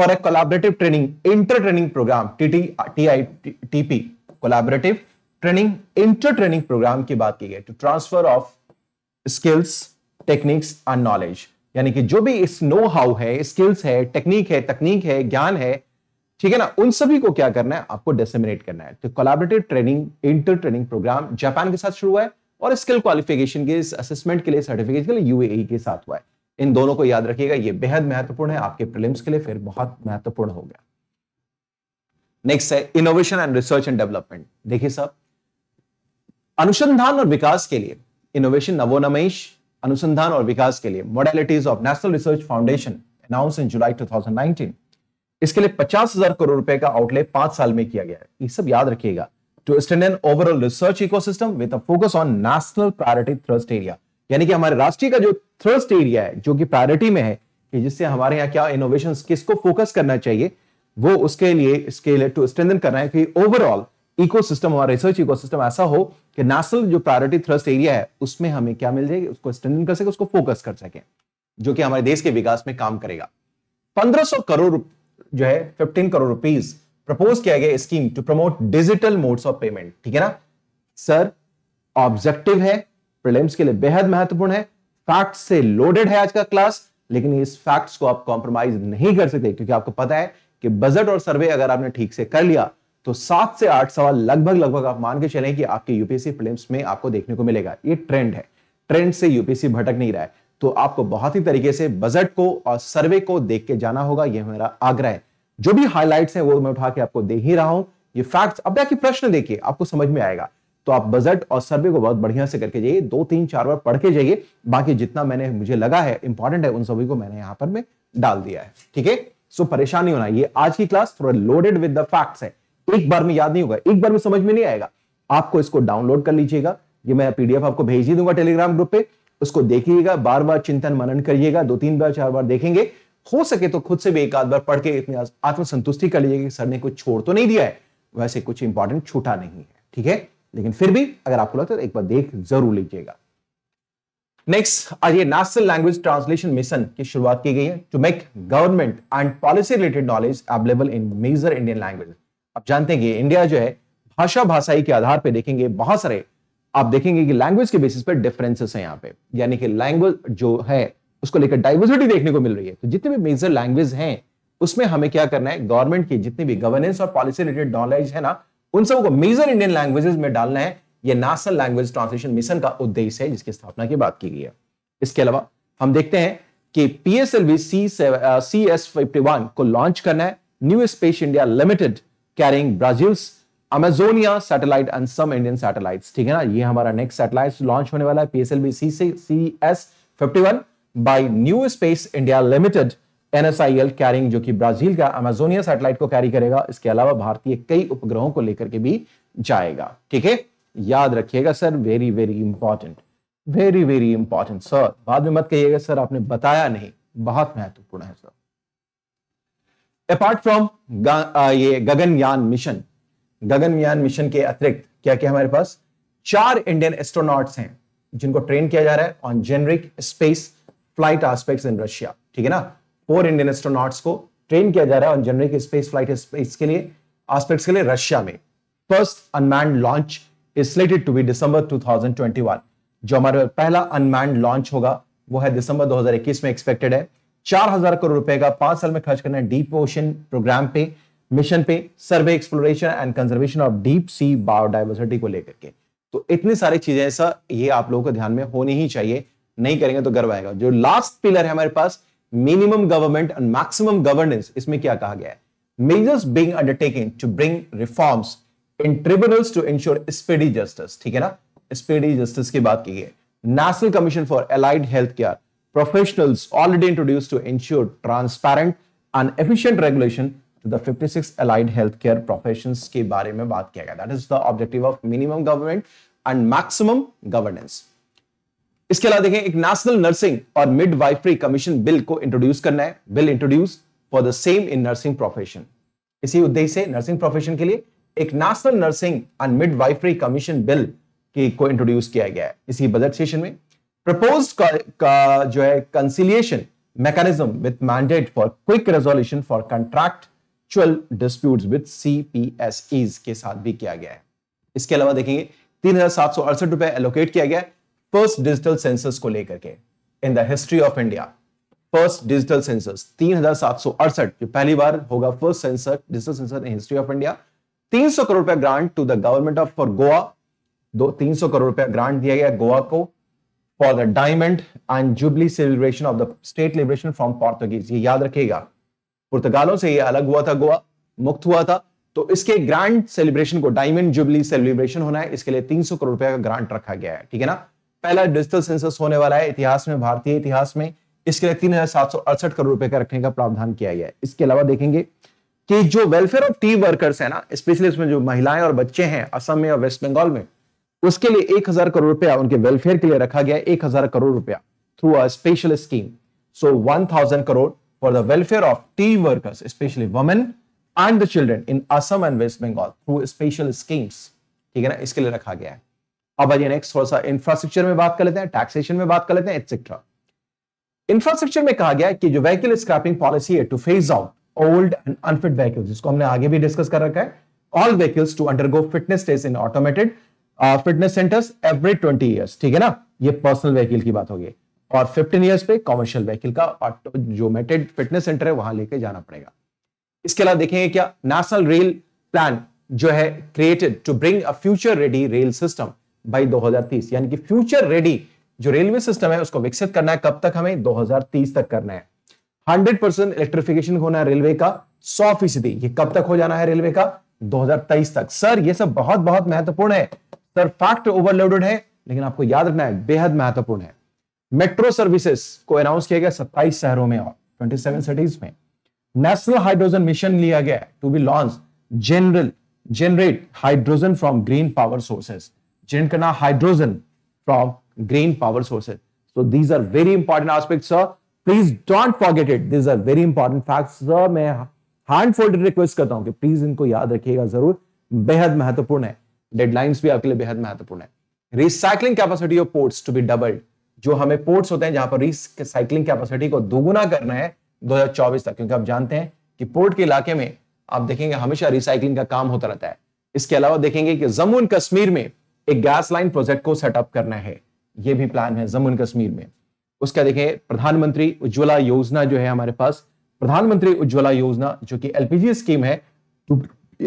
for a collaborative training inter training program TT TI TP collaborative training inter training program की बात की गई to transfer of skills techniques and knowledge यानी कि जो भी इस नो हाउ है स्किल्स है टेक्निक है तकनीक है ज्ञान है ठीक है ना उन सभी को क्या करना है आपको डेसिमिनेट करना है तो collaborative training inter training program Japan के साथ शुरू हुआ है और स्किल क्वालिफिकेशन के असेसमेंट के लिए सर्टिफिकेट के लिए यूएई e के साथ हुआ है इन दोनों को याद रखिएगा ये बेहद महत्वपूर्ण है आपके प्रिलिम्स के लिए फिर बहुत महत्वपूर्ण हो गया नेक्स्ट है innovation and research and development देखिए सब अनुसंधान और विकास के लिए इनोवेशन नवोनमेश अनुसंधान और विकास के लिए modalities of national research foundation announce in जुलाई 2019 इसके लिए पचास हजार करोड़ रुपए का आउटले पांच साल में किया गया है ये सब याद रखिएगा to stand an overall research ecosystem with focus on national priority thrust area यानी कि हमारे राष्ट्रीय का जो थर्स्ट एरिया है जो कि प्रायोरिटी में है कि जिससे हमारे यहाँ क्या इनोवेशन किसको फोकस करना चाहिए वो उसके लिए इसके लिए टू स्ट्रेंथन करना है कि ओवरऑल इकोसिस्टम हमारा रिसर्च इकोसिस्टम ऐसा हो कि नेशनल जो प्रायोरिटी थ्रस्ट एरिया है उसमें हमें क्या मिल जाएगी उसको स्ट्रेंथन कर सके उसको फोकस कर सके जो कि हमारे देश के विकास में काम करेगा 1500 करोड़ जो है 15 करोड़ रुपीज प्रपोज किया गया scheme to promote digital modes of payment ठीक है ना सर ऑब्जेक्टिव है प्रीलिम्स के लिए बेहद महत्वपूर्ण है फैक्ट से लोडेड है आज का क्लास लेकिन इस फैक्ट्स को आप कॉम्प्रोमाइज नहीं कर सकते क्योंकि आपको पता है कि बजट और सर्वे अगर आपने ठीक से कर लिया तो सात से आठ सवाल लगभग लगभग आप मान के चलें कि आपके यूपीएससी प्रीलिम्स में आपको देखने को मिलेगा ये ट्रेंड है ट्रेंड से यूपीएससी भटक नहीं रहा है तो आपको बहुत ही तरीके से बजट को और सर्वे को देख के जाना होगा यह मेरा आग्रह है जो भी हाईलाइट्स हैं वो मैं उठा के आपको दे ही रहा हूं ये फैक्ट्स अब प्रश्न देखिए आपको समझ में आएगा तो आप बजट और सर्वे को बहुत बढ़िया से करके जाइए दो तीन चार बार पढ़ के जाइए बाकी जितना मैंने मुझे लगा है इंपॉर्टेंट है उन सभी को मैंने यहां पर मैं डाल दिया है ठीक है सो परेशान नहीं होना ये आज की क्लास थोड़ा लोडेड विद द फैक्ट्स है एक बार में याद नहीं होगा एक बार में समझ में नहीं आएगा आपको इसको डाउनलोड कर लीजिएगा ये मैं पीडीएफ आपको भेज ही दूंगा टेलीग्राम ग्रुप पे उसको देखिएगा बार बार चिंतन मनन करिएगा दो तीन बार चार बार देखेंगे हो सके तो खुद से भी एक आध बार पढ़ के इतनी आत्मसंतुष्टि कर लीजिएगा सर ने कुछ छोड़ तो नहीं दिया है वैसे कुछ इंपॉर्टेंट छूटा नहीं है ठीक है लेकिन फिर भी अगर आपको लगता है तो एक बार देख जरूर लीजिएगा नेक्स्ट आज ये नेशनल लैंग्वेज ट्रांसलेशन मिशन की शुरुआत की गई है to make government and policy related knowledge available in major Indian language आप जानते हैं कि इंडिया जो है भाषा भाषाई के आधार पर देखेंगे बहुत सारे आप देखेंगे कि लैंग्वेज के बेसिस पर डिफरेंसेस हैं यहाँ पे यानी कि लैंग्वेज जो है उसको लेकर डाइवर्सिटी देखने को मिल रही है तो जितने भी मेजर लैंग्वेज हैं उसमें हमें क्या करना है गवर्नमेंट की जितनी भी गवर्नेंस और पॉलिसी रिलेटेड नॉलेज है ना उन सबको मेजर इंडियन लैंग्वेजेस में डालना है यह नेशनल लैंग्वेज ट्रांसलेशन मिशन का उद्देश्य है जिसकी स्थापना की बात की गई है इसके अलावा हम देखते हैं कि P S L V C C S fifty one को लॉन्च करना है new space India limited carrying Brazil's Amazonia satellite and some Indian satellite ठीक है ना ये हमारा नेक्स्ट सैटेलाइट लॉन्च होने वाला है PSLV C C S fifty one by new space India limited NSIL carrying जो कि ब्राजील का अमेजोनिया सैटेलाइट को कैरी करेगा इसके अलावा भारतीय कई उपग्रहों को लेकर के भी जाएगा ठीक है याद रखिएगा sir very very important very very important sir बाद में मत कहिएगा सर आपने बताया नहीं बहुत महत्वपूर्ण है सर अपार्ट फ्रॉम ये गगनयान मिशन गगनयान मिशन के अतिरिक्त क्या क्या हमारे पास चार इंडियन एस्ट्रोनॉट्स हैं जिनको ट्रेन किया जा रहा है on generic space flight aspects in Russia ठीक है ना फोर इंडियन एस्ट्रोनॉट्स को ट्रेन किया जा रहा है और जनरिक स्पेस फ्लाइट स्पेस के लिए आस्पेक्ट के लिए रशिया में first unmanned launch is to be December two जो हमारे पहला अनमैंड लॉन्च होगा वो है दिसंबर 2021 में एक्सपेक्टेड है चार हजार करोड़ रुपए का पांच साल में खर्च करना है डीप ओशन प्रोग्राम पे मिशन पे survey exploration and conservation of deep sea biodiversity को लेकर के तो इतनी सारी चीजें ऐसा ये आप लोगों को ध्यान में होनी ही चाहिए नहीं करेंगे तो गर्व आएगा जो लास्ट पिलर है हमारे पास minimum government and maximum governance इसमें क्या कहा गया है measures being undertaken to bring reforms in tribunals to ensure speedy justice ठीक है ना speedy justice की बात की है national commission for allied health care professionals already introduced to ensure transparent and efficient regulation to the 56 allied healthcare professions के बारे में बात किया गया that is the objective of minimum government and maximum governance इसके अलावा देखें एक नेशनल नर्सिंग और मिड वाइफरी कमीशन बिल को इंट्रोड्यूस करना है bill introduce for the same in nursing profession इसी उद्देश्य से नर्सिंग प्रोफेशन के लिए एक national nursing and midwifery commission bill की को इंट्रोड्यूस किया गया है इसी बजट सेशन में प्रपोज का, जो है conciliation mechanism with mandate for quick resolution for contractual dispute with CPSEs के साथ भी किया गया है इसके अलावा देखेंगे तीन हजार सात सौ अड़सठ रुपए एलोकेट किया गया है फर्स्ट डिजिटल सेंसस को लेकर के in the history of India first digital census तीन जो पहली बार होगा first sensor digital sensor in history of India 300 crore रुपया grant to the government of for Goa दो सौ करोड़ रुपया ग्रांट दिया गया गोवा को for the diamond and jubilee celebration of the state liberation from Portuguese ये याद रखेगा पुर्तगालों से ये अलग हुआ था गोवा मुक्त हुआ था तो इसके ग्रांड सेलिब्रेशन को डायमंड जुबली सेलिब्रेशन होना है इसके लिए 300 करोड़ रुपया का ग्रांट रखा गया है ठीक है ना पहला डिजिटल सेंसस होने वाला है इतिहास में भारतीय इतिहास में इसके लिए तीन करोड़ रुपए का रखने का प्रावधान किया गया है इसके अलावा देखेंगे कि जो वेलफेयर ऑफ टी वर्कर्स है ना स्पेशली उसमें जो महिलाएं और बच्चे हैं असम में और वेस्ट बंगाल में उसके लिए एक हजार करोड़ रुपया उनके वेलफेयर के लिए रखा गया एक हजार करोड़ रुपया through a special scheme so one thousand crore for the welfare of tea workers specially women and the children in Assam and west Bengal through special schemes ठीक है ना इसके लिए रखा गया है अब आइए नेक्स्ट थोड़ा सा इंफ्रास्ट्रक्चर में बात कर लेते हैं टैक्सेशन में बात कर लेते हैं एक्सेट्रा इंफ्रास्ट्रक्चर में कहा गया कि जो व्हीकल स्क्रैपिंग पॉलिसी है to phase out old and unfit vehicles जिसको हमने आगे भी डिस्कस कर रखा है all vehicles to undergo fitness test in automated fitness centres every twenty years ठीक है ना ये पर्सनल व्हीकल की बात होगी और फिफ्टीन ईयर्स पे कॉमर्शियल व्हीकल का जो मेटेड फिटनेस सेंटर है वहां लेके जाना पड़ेगा इसके अलावा देखेंगे क्या नेशनल रेल प्लान जो है created to bring a future ready rail system by 2030 यानी कि फ्यूचर रेडी जो रेलवे सिस्टम है उसको विकसित करना है कब तक हमें 2030 तक करना है 100 परसेंट इलेक्ट्रिफिकेशन होना है रेलवे का 100 फीसदी ये कब तक हो जाना है रेलवे का 2023 तक सर ये सब बहुत बहुत महत्वपूर्ण है सर फैक्ट ओवरलोडेड है लेकिन आपको याद रखना है बेहद महत्वपूर्ण है मेट्रो सर्विसेज को अनाउंस किया गया सत्ताईस शहरों में और ट्वेंटी सिटीज में नेशनल हाइड्रोजन मिशन लिया गया to be launch general generate hydrogen from green power sources Jinkana hydrogen from green power sources. So these are very important aspects, sir. Please don't forget it. These are very important facts, sir. मैं hand folded request करता हूं कि please इनको याद रखिएगा जरूर बेहद महत्वपूर्ण है डेडलाइंस भी आपके लिए बेहद महत्वपूर्ण है recycling capacity of ports to be doubled जो हमें पोर्ट्स होते हैं जहां पर रिसाइकलिंग कैपेसिटी को दोगुना करना है 2024 तक क्योंकि आप जानते हैं कि पोर्ट के इलाके में आप देखेंगे हमेशा रिसाइकलिंग का काम होता रहता है इसके अलावा देखेंगे कि जम्मू एंड कश्मीर में एक गैस लाइन प्रोजेक्ट को सेटअप करना है ये भी प्लान है जम्मू कश्मीर में उसका देखें प्रधानमंत्री उज्ज्वला योजना जो है हमारे पास प्रधानमंत्री उज्ज्वला योजना जो कि एलपीजी स्कीम है to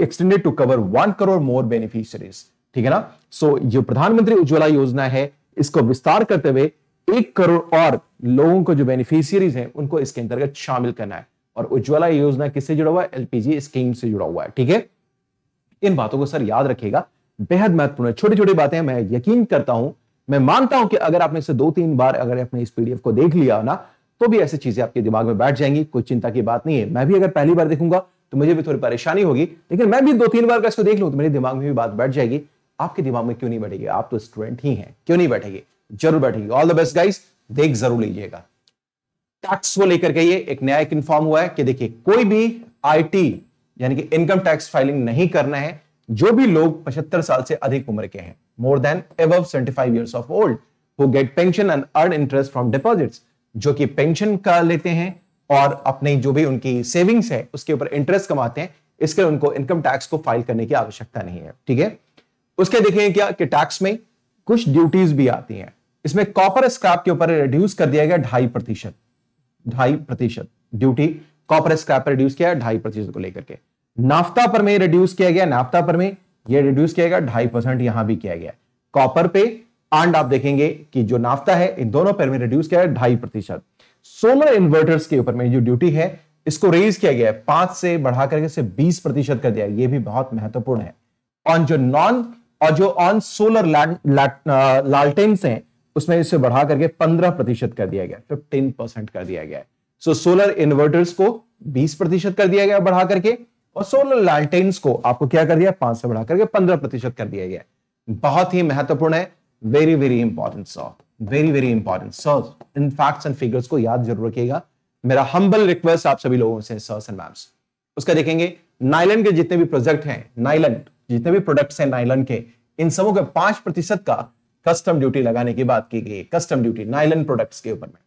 extended to cover one crore more beneficiaries ठीक है ना सो so, जो प्रधानमंत्री उज्ज्वला योजना है इसको विस्तार करते हुए एक करोड़ और लोगों को जो बेनिफिशियरीज हैं उनको इसके अंतर्गत शामिल करना है और उज्ज्वला योजना किससे जुड़ा हुआ है एलपीजी स्कीम से जुड़ा हुआ है ठीक है इन बातों को सर याद रखिएगा बेहद महत्वपूर्ण है छोटी छोटी बातें मैं यकीन करता हूं मैं मानता हूं कि अगर आपने इसे दो तीन बार अगर आपने इस पीडीएफ को देख लिया ना तो भी ऐसी चीजें आपके दिमाग में बैठ जाएंगी कोई चिंता की बात नहीं है मैं भी अगर पहली बार देखूंगा तो मुझे भी थोड़ी परेशानी होगी लेकिन मैं भी दो तीन बार इसको देख लू तो मेरे दिमाग में भी बात बैठ जाएगी आपके दिमाग में क्यों नहीं बैठेगी आप तो स्टूडेंट ही हैं क्यों नहीं बैठेगी जरूर बैठेगी ऑल द बेस्ट गाइस देख जरूर लीजिएगा टैक्स को लेकर के ये एक नया इन्फॉर्म हुआ है कि देखिए कोई भी आईटी यानी कि इनकम टैक्स फाइलिंग नहीं करना है जो भी लोग 75 साल से अधिक उम्र के हैं more than above five years of old who get pension and earn interest from deposits जो कि पेंशन का लेते हैं और अपने जो भी उनकी सेविंग्स है उसके ऊपर इंटरेस्ट कमाते हैं इसके लिए उनको इनकम टैक्स को फाइल करने की आवश्यकता नहीं है ठीक है उसके देखें क्या कि टैक्स में कुछ ड्यूटीज भी आती हैं इसमें कॉपर स्क्रैप के ऊपर रिड्यूस कर दिया गया ढाई प्रतिशत ढाई प्रतिशत ड्यूटी कॉपर स्क्रैप रिड्यूस किया ढाई प्रतिशत को लेकर के नाफ्ता पर में रिड्यूस किया गया नाफ्ता पर में ये रिड्यूस किया गया ढाई परसेंट यहां भी किया गया कॉपर पे एंड आप देखेंगे कि जो नाफ्ता है इन दोनों पर में रिड्यूस किया गया ढाई प्रतिशत सोलर इन्वर्टर्स के ऊपर में जो ड्यूटी है इसको रेज किया गया है पांच से बढ़ा करके से बीस प्रतिशत कर दिया ये भी बहुत महत्वपूर्ण है ऑन जो नॉन और जो ऑन सोलर लालटेन्स है उसमें इसे बढ़ा करके पंद्रह प्रतिशत कर दिया गया फिफ्टीन तो परसेंट कर दिया गया सो सोलर इन्वर्टर्स को बीस प्रतिशत कर दिया गया बढ़ा करके और सोलर लालटेन को आपको क्या कर दिया पांच से बढ़ा करके पंद्रह प्रतिशत कर दिया गया बहुत ही महत्वपूर्ण है very very important sir very very important sir इन फैक्ट्स एंड फिगर्स को याद जरूर रखिएगा मेरा हम्बल रिक्वेस्ट आप सभी लोगों से सर्स एंड मैम्स उसका देखेंगे नाइलन के जितने भी प्रोजेक्ट हैं नाइलन जितने भी प्रोडक्ट्स हैं नाइलन के इन सबों के पांच प्रतिशत का कस्टम ड्यूटी लगाने की बात की गई है कस्टम ड्यूटी नाइलन प्रोडक्ट्स के ऊपर में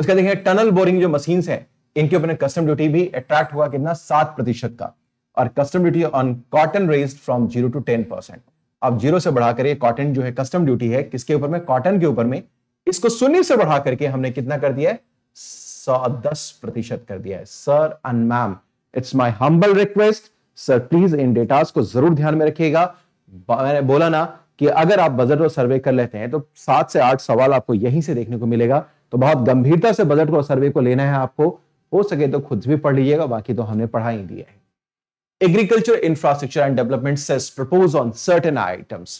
उसका देखेंगे टनल बोरिंग जो मशीन है इनके ऊपर कस्टम ड्यूटी भी अट्रैक्ट हुआ कितना सात प्रतिशत का और custom duty on cotton raise from zero to ten percent अब जीरो से बढ़ाकर कर कॉटन जो है कस्टम ड्यूटी है किसके ऊपर में कॉटन के ऊपर में इसको शून्य से बढ़ा करके हमने कितना कर दिया है दस प्रतिशत कर दिया है sir and ma'am it's my humble request sir please इन डेटास को जरूर ध्यान में रखिएगा मैंने बोला ना कि अगर आप बजट और सर्वे कर लेते हैं तो सात से आठ सवाल आपको यहीं से देखने को मिलेगा तो बहुत गंभीरता से बजट और सर्वे को लेना है आपको हो सके तो खुद भी पढ़ लीजिएगा बाकी तो हमने पढ़ा ही दिया है agriculture infrastructure and development cess propose on certain items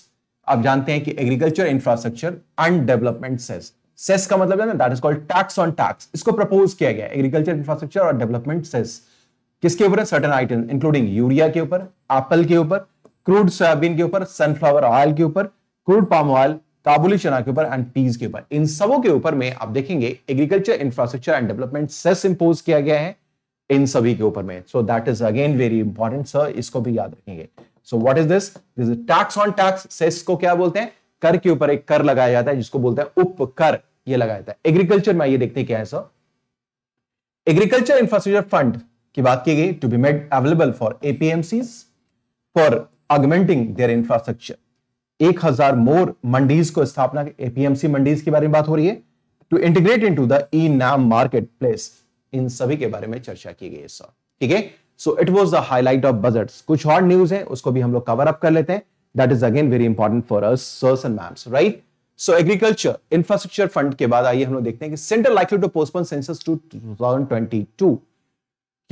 आप जानते हैं कि agriculture infrastructure and development cess cess का मतलब है ना that is called tax on tax इसको प्रपोज किया गया एग्रीकल्चर इंफ्रास्ट्रक्चर और डेवलपमेंट सेस किसके ऊपर है सर्टन आइटम इंक्लूडिंग यूरिया के ऊपर एप्पल के ऊपर क्रूड सोयाबीन के ऊपर सनफ्लावर ऑयल के ऊपर क्रूड पाम ऑयल काबुली चना के ऊपर एंड पीज के ऊपर इन सबों के ऊपर में आप देखेंगे agriculture infrastructure and development cess impose किया गया है इन सभी के ऊपर में so that is again very important sir इसको भी याद रखेंगे so what is this this tax on tax cess को क्या बोलते हैं कर के ऊपर एक कर लगाया जाता है जिसको बोलते हैं उपकर ये लगाया जाता है एग्रीकल्चर में ये देखते क्या है सर एग्रीकल्चर इंफ्रास्ट्रक्चर फंड की बात की गई to be made available for APMC for augmenting their infrastructure एक हजार मोर मंडीज को स्थापना एपीएमसी मंडीज के बारे में बात हो रही है to integrate into the e NAM market place in सभी के बारे में चर्चा की गई इस ठीक है so it was the highlight of budget कुछ और न्यूज है उसको भी हम लोग कवर अप कर लेते हैं that is again very important for us sirs and ma'ams right so agriculture infrastructure fund के बाद आइए हम लोग देखते हैं कि centre likely to postpone census to two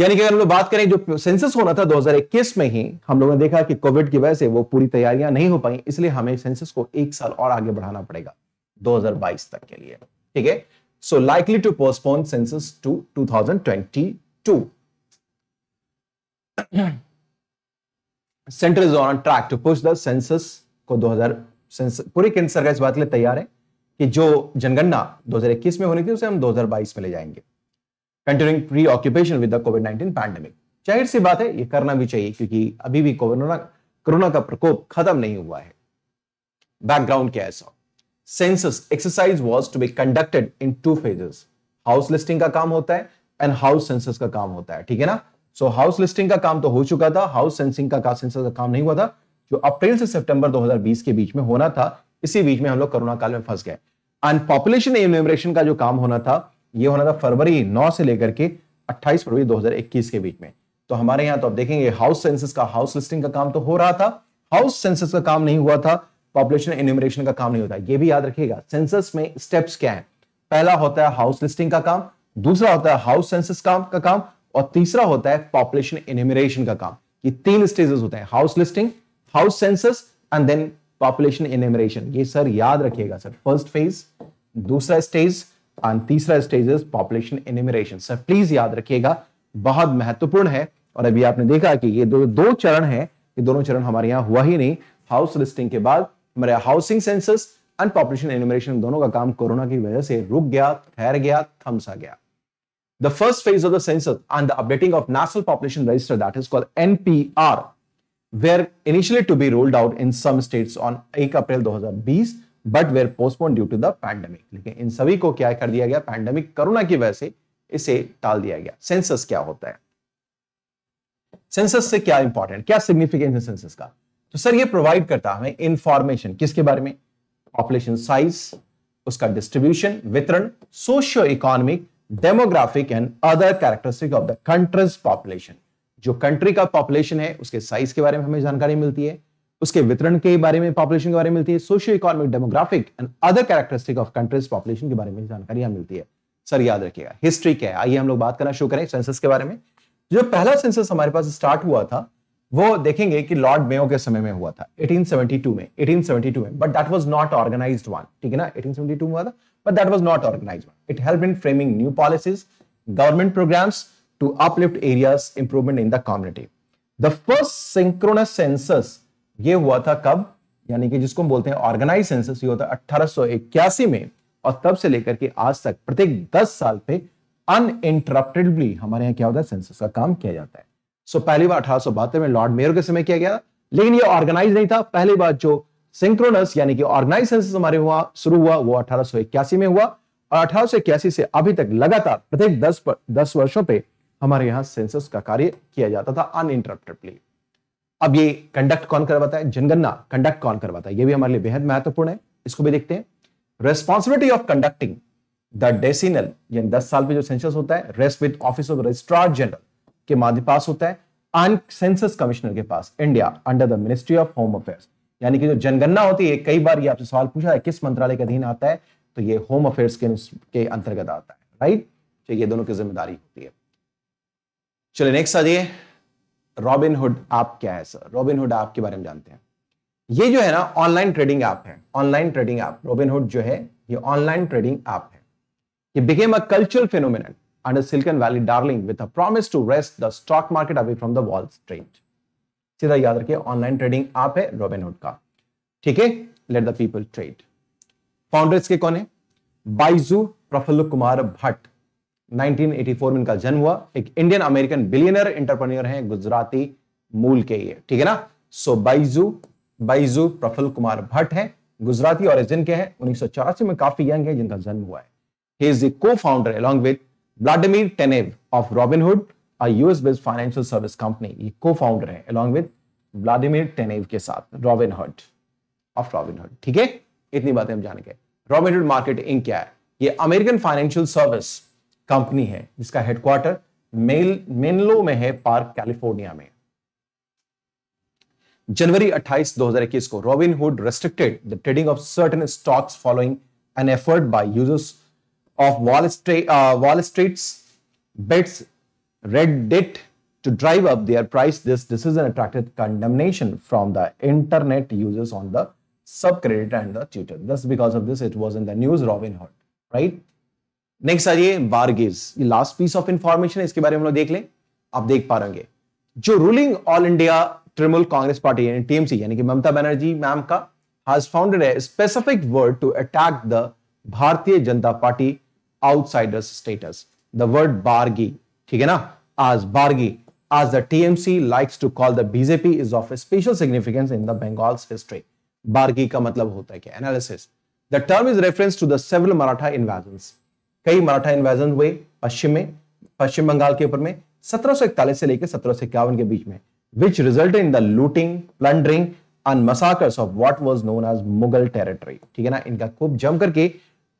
यानी कि अगर हम लोग बात करें जो सेंसस होना था 2021 में ही हम लोगों ने देखा कि कोविड की वजह से वो पूरी तैयारियां नहीं हो पाई इसलिए हमें सेंसस को एक साल और आगे बढ़ाना पड़ेगा 2022 तक के लिए ठीक है so likely to postpone census to 2022. Centre is on track to push the census को 2000 सेंसस पूरे केंद्र सरकार इस बात के लिए तैयार है कि जो जनगणना 2021 में होनी थी उसे हम 2022 में ले जाएंगे continuing preoccupation with the COVID 19 pandemic जाहिर सी बात है ये करना भी चाहिए क्योंकि अभी भी कोरोना कोरोना का प्रकोप खत्म नहीं हुआ है बैकग्राउंड क्या है सब census exercise was to be conducted in two phases house listing का काम होता है एंड हाउस सेंसस का काम होता है ठीक है ना सो हाउस लिस्टिंग का काम तो हो चुका था हाउस सेंसिंग का, का सेंसस का काम नहीं हुआ था जो अप्रैल से सितंबर 2020 के बीच में होना था इसी बीच में हम लोग कोरोना काल में फंस गए एंड पॉपुलेशन एन्यूमरेशन का जो काम होना था ये होना था फरवरी 9 से लेकर के 28 फरवरी 2021 के बीच में तो हमारे यहां तो आप देखेंगे हाउस सेंसस का हाउस लिस्टिंग का काम तो हो रहा था हाउस सेंसस का काम नहीं हुआ था पॉपुलेशन एन्यूमरेशन का काम नहीं होता ये भी याद रखिएगा सेंसस में स्टेप्स क्या है पहला होता है हाउस लिस्टिंग का काम दूसरा होता है हाउस सेंसस काम का काम और तीसरा होता है पॉपुलेशन एन्यूमरेशन का काम ये तीन स्टेजेस होते हैं house listing house census and then population enumeration ये सर याद रखिएगा सर फर्स्ट फेज दूसरा स्टेज एंड तीसरा stage is population enumeration sir please याद रखिएगा बहुत महत्वपूर्ण है और अभी आपने देखा कि ये दो दो चरण है ये दोनों चरण हमारे यहाँ हुआ ही नहीं हाउस लिस्टिंग के बाद हमारे housing census and population enumeration दोनों का काम कोरोना की वजह से रुक गया ठहर गया थम्स आ गया the first phase of the census and the updating of national population register that is called NPR were initially to be rolled out in some states on 1 April 2020 but were postponed due to the pandemic लेकिन इन सभी को क्या कर दिया गया pandemic corona की वजह से इसे टाल दिया गया सेंसस क्या होता है सेंसस से क्या इंपॉर्टेंट क्या सिग्निफिकेंस है सेंसस का तो सर ये प्रोवाइड करता हमें इंफॉर्मेशन किसके बारे में पॉपुलेशन साइज उसका डिस्ट्रीब्यूशन वितरण socio economic demographic and other characteristic of the country's population जो कंट्री का पॉपुलेशन है उसके साइज के बारे में हमें जानकारी मिलती है उसके वितरण के बारे में पॉपुलेशन के बारे में मिलती है socio economic demographic and other characteristic of country's population के बारे में जानकारी मिलती है सर याद रखिएगा हिस्ट्री क्या है आइए हम लोग बात करना शुरू करें सेंसस के बारे में जो पहला सेंसस हमारे पास स्टार्ट हुआ था वो देखेंगे कि लॉर्ड मेयो के समय में हुआ था 1872 में 1872 में but that was not organised one ठीक है ना 1872 में हुआ था but that was not organised one it help in framing new policies government programmes to uplift areas improvement in the community the first synchronous census ये हुआ था कब यानी कि जिसको हम बोलते हैं ऑर्गेनाइज सेंसस ये होता है अठारह में और तब से लेकर के आज तक प्रत्येक दस साल पे अनइंटरप्टेडली हमारे यहाँ क्या होता है सेंसस का काम किया जाता है सो पहली बार अठारह में लॉर्ड मेयर के समय किया गया लेकिन ये ऑर्गेनाइज नहीं था पहली बार जो सिंक्रोनस यानी कि ऑर्गेनाइज सेंसस हमारे हुआ शुरू हुआ वो अठारह में हुआ और अठारह से अभी तक लगातार प्रत्येक दस पर दस वर्षों पे हमारे यहाँ सेंसस का कार्य किया जाता था अनइंटरप्टेडली अब ये कंडक्ट कौन करवाता है जनगणना कंडक्ट कौन करवाता है ये भी हमारे लिए बेहद महत्वपूर्ण है इसको भी देखते हैं responsibility of conducting the decennial यानी दस साल पे जो सेंसस होता है rest with office of registrar general के माध्यम पास होता है आन सेंसस कमिश्नर के पास India under the ministry of home affairs यानी कि जो जनगणना होती है कई बार ये आपसे सवाल पूछा है किस मंत्रालय के अधीन आता है तो ये होम अफेयर्स के, के अंतर्गत आता है राइट तो ये दोनों की जिम्मेदारी होती है चलिए नेक्स्ट आ जाइए रॉबिनहुड ऐप क्या है सर रॉबिनहुड आपके ऐप के बारे में जानते हैं ये जो है ना ऑनलाइन ट्रेडिंग ऐप है ऑनलाइन ट्रेडिंग ऐप रॉबिनहुड जो है ये ऑनलाइन ट्रेडिंग ऐप है ये became a cultural phenomenal and a Silicon Valley darling with a promise to wrest the stock market away from the Wall Street. सीधा याद रखिए online trading आप है रॉबिनहुड का ठीक है let the people trade founders के कौन है बाइजू प्रफुल्ल कुमार भट्ट 1984 में इनका जन्म हुआ एक इंडियन अमेरिकन बिलियनर एंटरप्रेन्योर हैं गुजराती मूल के ये ठीक है ना सो बाइजू बाइजू प्रफुल्ल कुमार भट्ट हैं गुजराती ओरिजिन के हैं उन्नीस में काफी यंग है जिनका जन्म हुआ है he is the cofounder along with Vladimir Tenev of Robinhood, a US-based financial service company, ये co-founder हैं along with Vladimir Tenev के साथ Robinhood of Robinhood, ठीक है? इतनी बातें हम जान गए रॉबिनहुड मार्केट इंक क्या है ये अमेरिकन फाइनेंशियल सर्विस कंपनी है जिसका हेडक्वार्टर मेल मेनलो में है पार्क कैलिफोर्निया में जनवरी 28, 2021 को Robinhood restricted the trading of certain stocks following an effort by users of Wall Street, uh, Wall Street's bets red debt to drive up their price. This decision attracted condemnation from the internet users on the subreddit and the Twitter. Thus, because of this, it was in the news. Robin Hood, right? Next आ जाइए बारगेज ये last piece of information इसके बारे में हम लोग देख लें आप देख पाएंगे जो ruling all India Trinamool Congress party यानी टीएमसी यानी कि ममता बनर्जी मैम का has founded a specific word to attack the Bharatiya Janata party outsiders status the word bargi ठीक है ना आज बारगी आज the TMC likes to call the BJP is of special significance in the Bengal's history bargi का मतलब होता है क्या analysis the term is reference to the several Maratha invasion कई मराठा इन्वेजन हुए पश्चिम में पश्चिम बंगाल के ऊपर में 1741 से लेकर सत्रह के बीच में which result in the looting plundering and massacres of what was known as Mughal territory ठीक है ना इनका खूब जम करके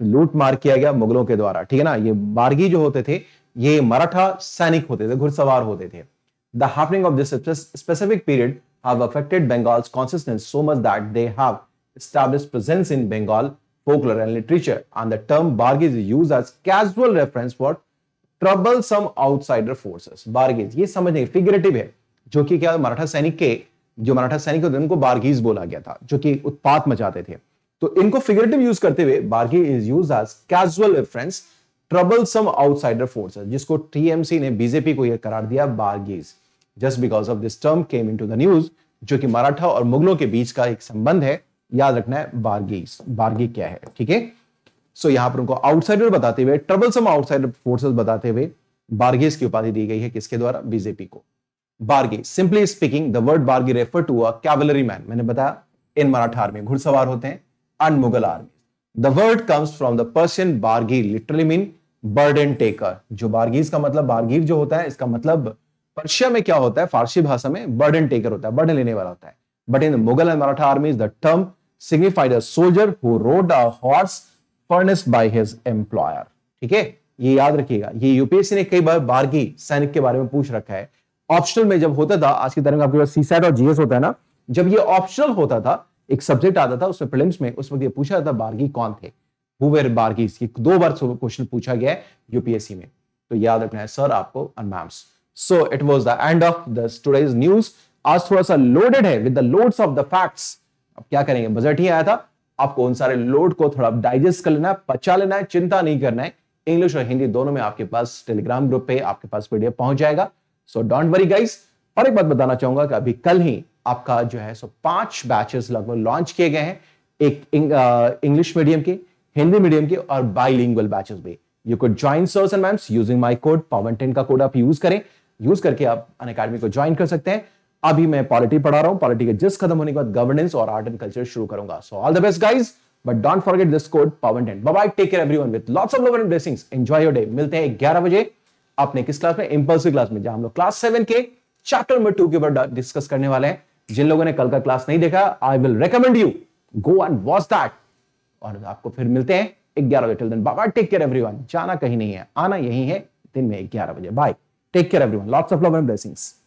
लूट मार किया गया मुगलों के द्वारा ठीक है ना ये बारगी जो होते थे ये मराठा सैनिक होते थे घुड़सवार होते थे the happening of this specific period have affected Bengal's consistence so much that they have established presence in Bengal folklore and literature, and the term bargi is used as casual reference for troublesome outsider forces. बारगेज ये नहीं figurative है जो कि क्या मराठा सैनिक के जो मराठा सैनिक होते उनको बारगीज बोला गया था जो कि उत्पात मचाते थे तो इनको फिगरेटिव यूज करते हुए bargi is use as casual reference troublesome outsider force जिसको टीएमसी ने बीजेपी को यह करार दिया बार्गीज just because of this term came into the news जो कि मराठा और मुगलों के बीच का एक संबंध है याद रखना है बार्गीज बार्गी क्या है ठीक है सो यहां पर उनको आउटसाइडर बताते हुए ट्रबल सम आउटसाइडर फोर्सेस बताते हुए बार्गेज की उपाधि दी गई है किसके द्वारा बीजेपी को bargi simply speaking the word bargi refer to a cavalry man मैंने बताया इन मराठा आर्मी घुड़सवार होते हैं and Mughal army. The word comes from the Persian bargir, literally mean burden taker. जो bargir का मतलब bargir जो होता है इसका मतलब पर्शिया में क्या होता है फारसी भाषा में बर्डन टेकर होता है बर्डन लेने वाला होता है but in Mughal and Maratha armies the term signified a soldier who rode a horse furnished by his employer. ठीक है ये याद रखिएगा ये यूपीएससी ने कई बार बारगी सैनिक के बारे में पूछ रखा है ऑप्शनल में जब होता था आज की तरह आपके पास सीसैट और जीएस होता है ना जब ये ऑप्शनल होता था एक सब्जेक्ट आता था उसमें प्रिलिम्स में उस वक्त ये पूछा जाता बार्गी कौन थे हुवेर बार्गीज ये दो बार क्वेश्चन पूछा गया है यूपीएससी में तो याद रखना है सर आपको and so it was the end of the today's news आज थोड़ा सा लोडेड है with the loads of the facts अब क्या करेंगे बजट ही आया था आपको उन सारे लोड को थोड़ा डाइजेस्ट कर लेना है पचा लेना है चिंता नहीं करना है इंग्लिश और हिंदी दोनों में आपके पास टेलीग्राम ग्रुप पे आपके पास पीडीएफ पहुंच जाएगा सो डोंट वरी गाइस और एक बात बताना चाहूंगा कि अभी कल ही आपका जो है सो पांच बैचेस लगभग लॉन्च किए गए हैं एक इंग्लिश मीडियम uh, के हिंदी मीडियम के और बाईलिंगुअल बैचेस भी you could join sirs and ma'ams using my code Pawan ten का कोड आप यूज करें यूज करके आप अन अकेडमी को ज्वाइन कर सकते हैं अभी मैं पॉलिटी पढ़ा रहा हूं पॉलिटी के जिस खत्म होने के बाद गवर्नेंस और आर्ट एंड कल्चर शुरू करूंगा so all the best guys but don't forget this code Pawan ten bye take care everyone with lots of love and blessing enjoy your day मिलते हैं ग्यारह बजे अपने किस क्लास में इम्पल्सिव क्लास में जहां हम लोग क्लास सेवन के चैप्टर नंबर टू के ऊपर डिस्कस करने वाले हैं जिन लोगों ने कल का क्लास नहीं देखा I will recommend you go and watch that और आपको फिर मिलते हैं ग्यारह बजे टिल दिन बाबा टेक केयर एवरीवन जाना कहीं नहीं है आना यही है दिन में ग्यारह बजे bye take care everyone lots of love and blessings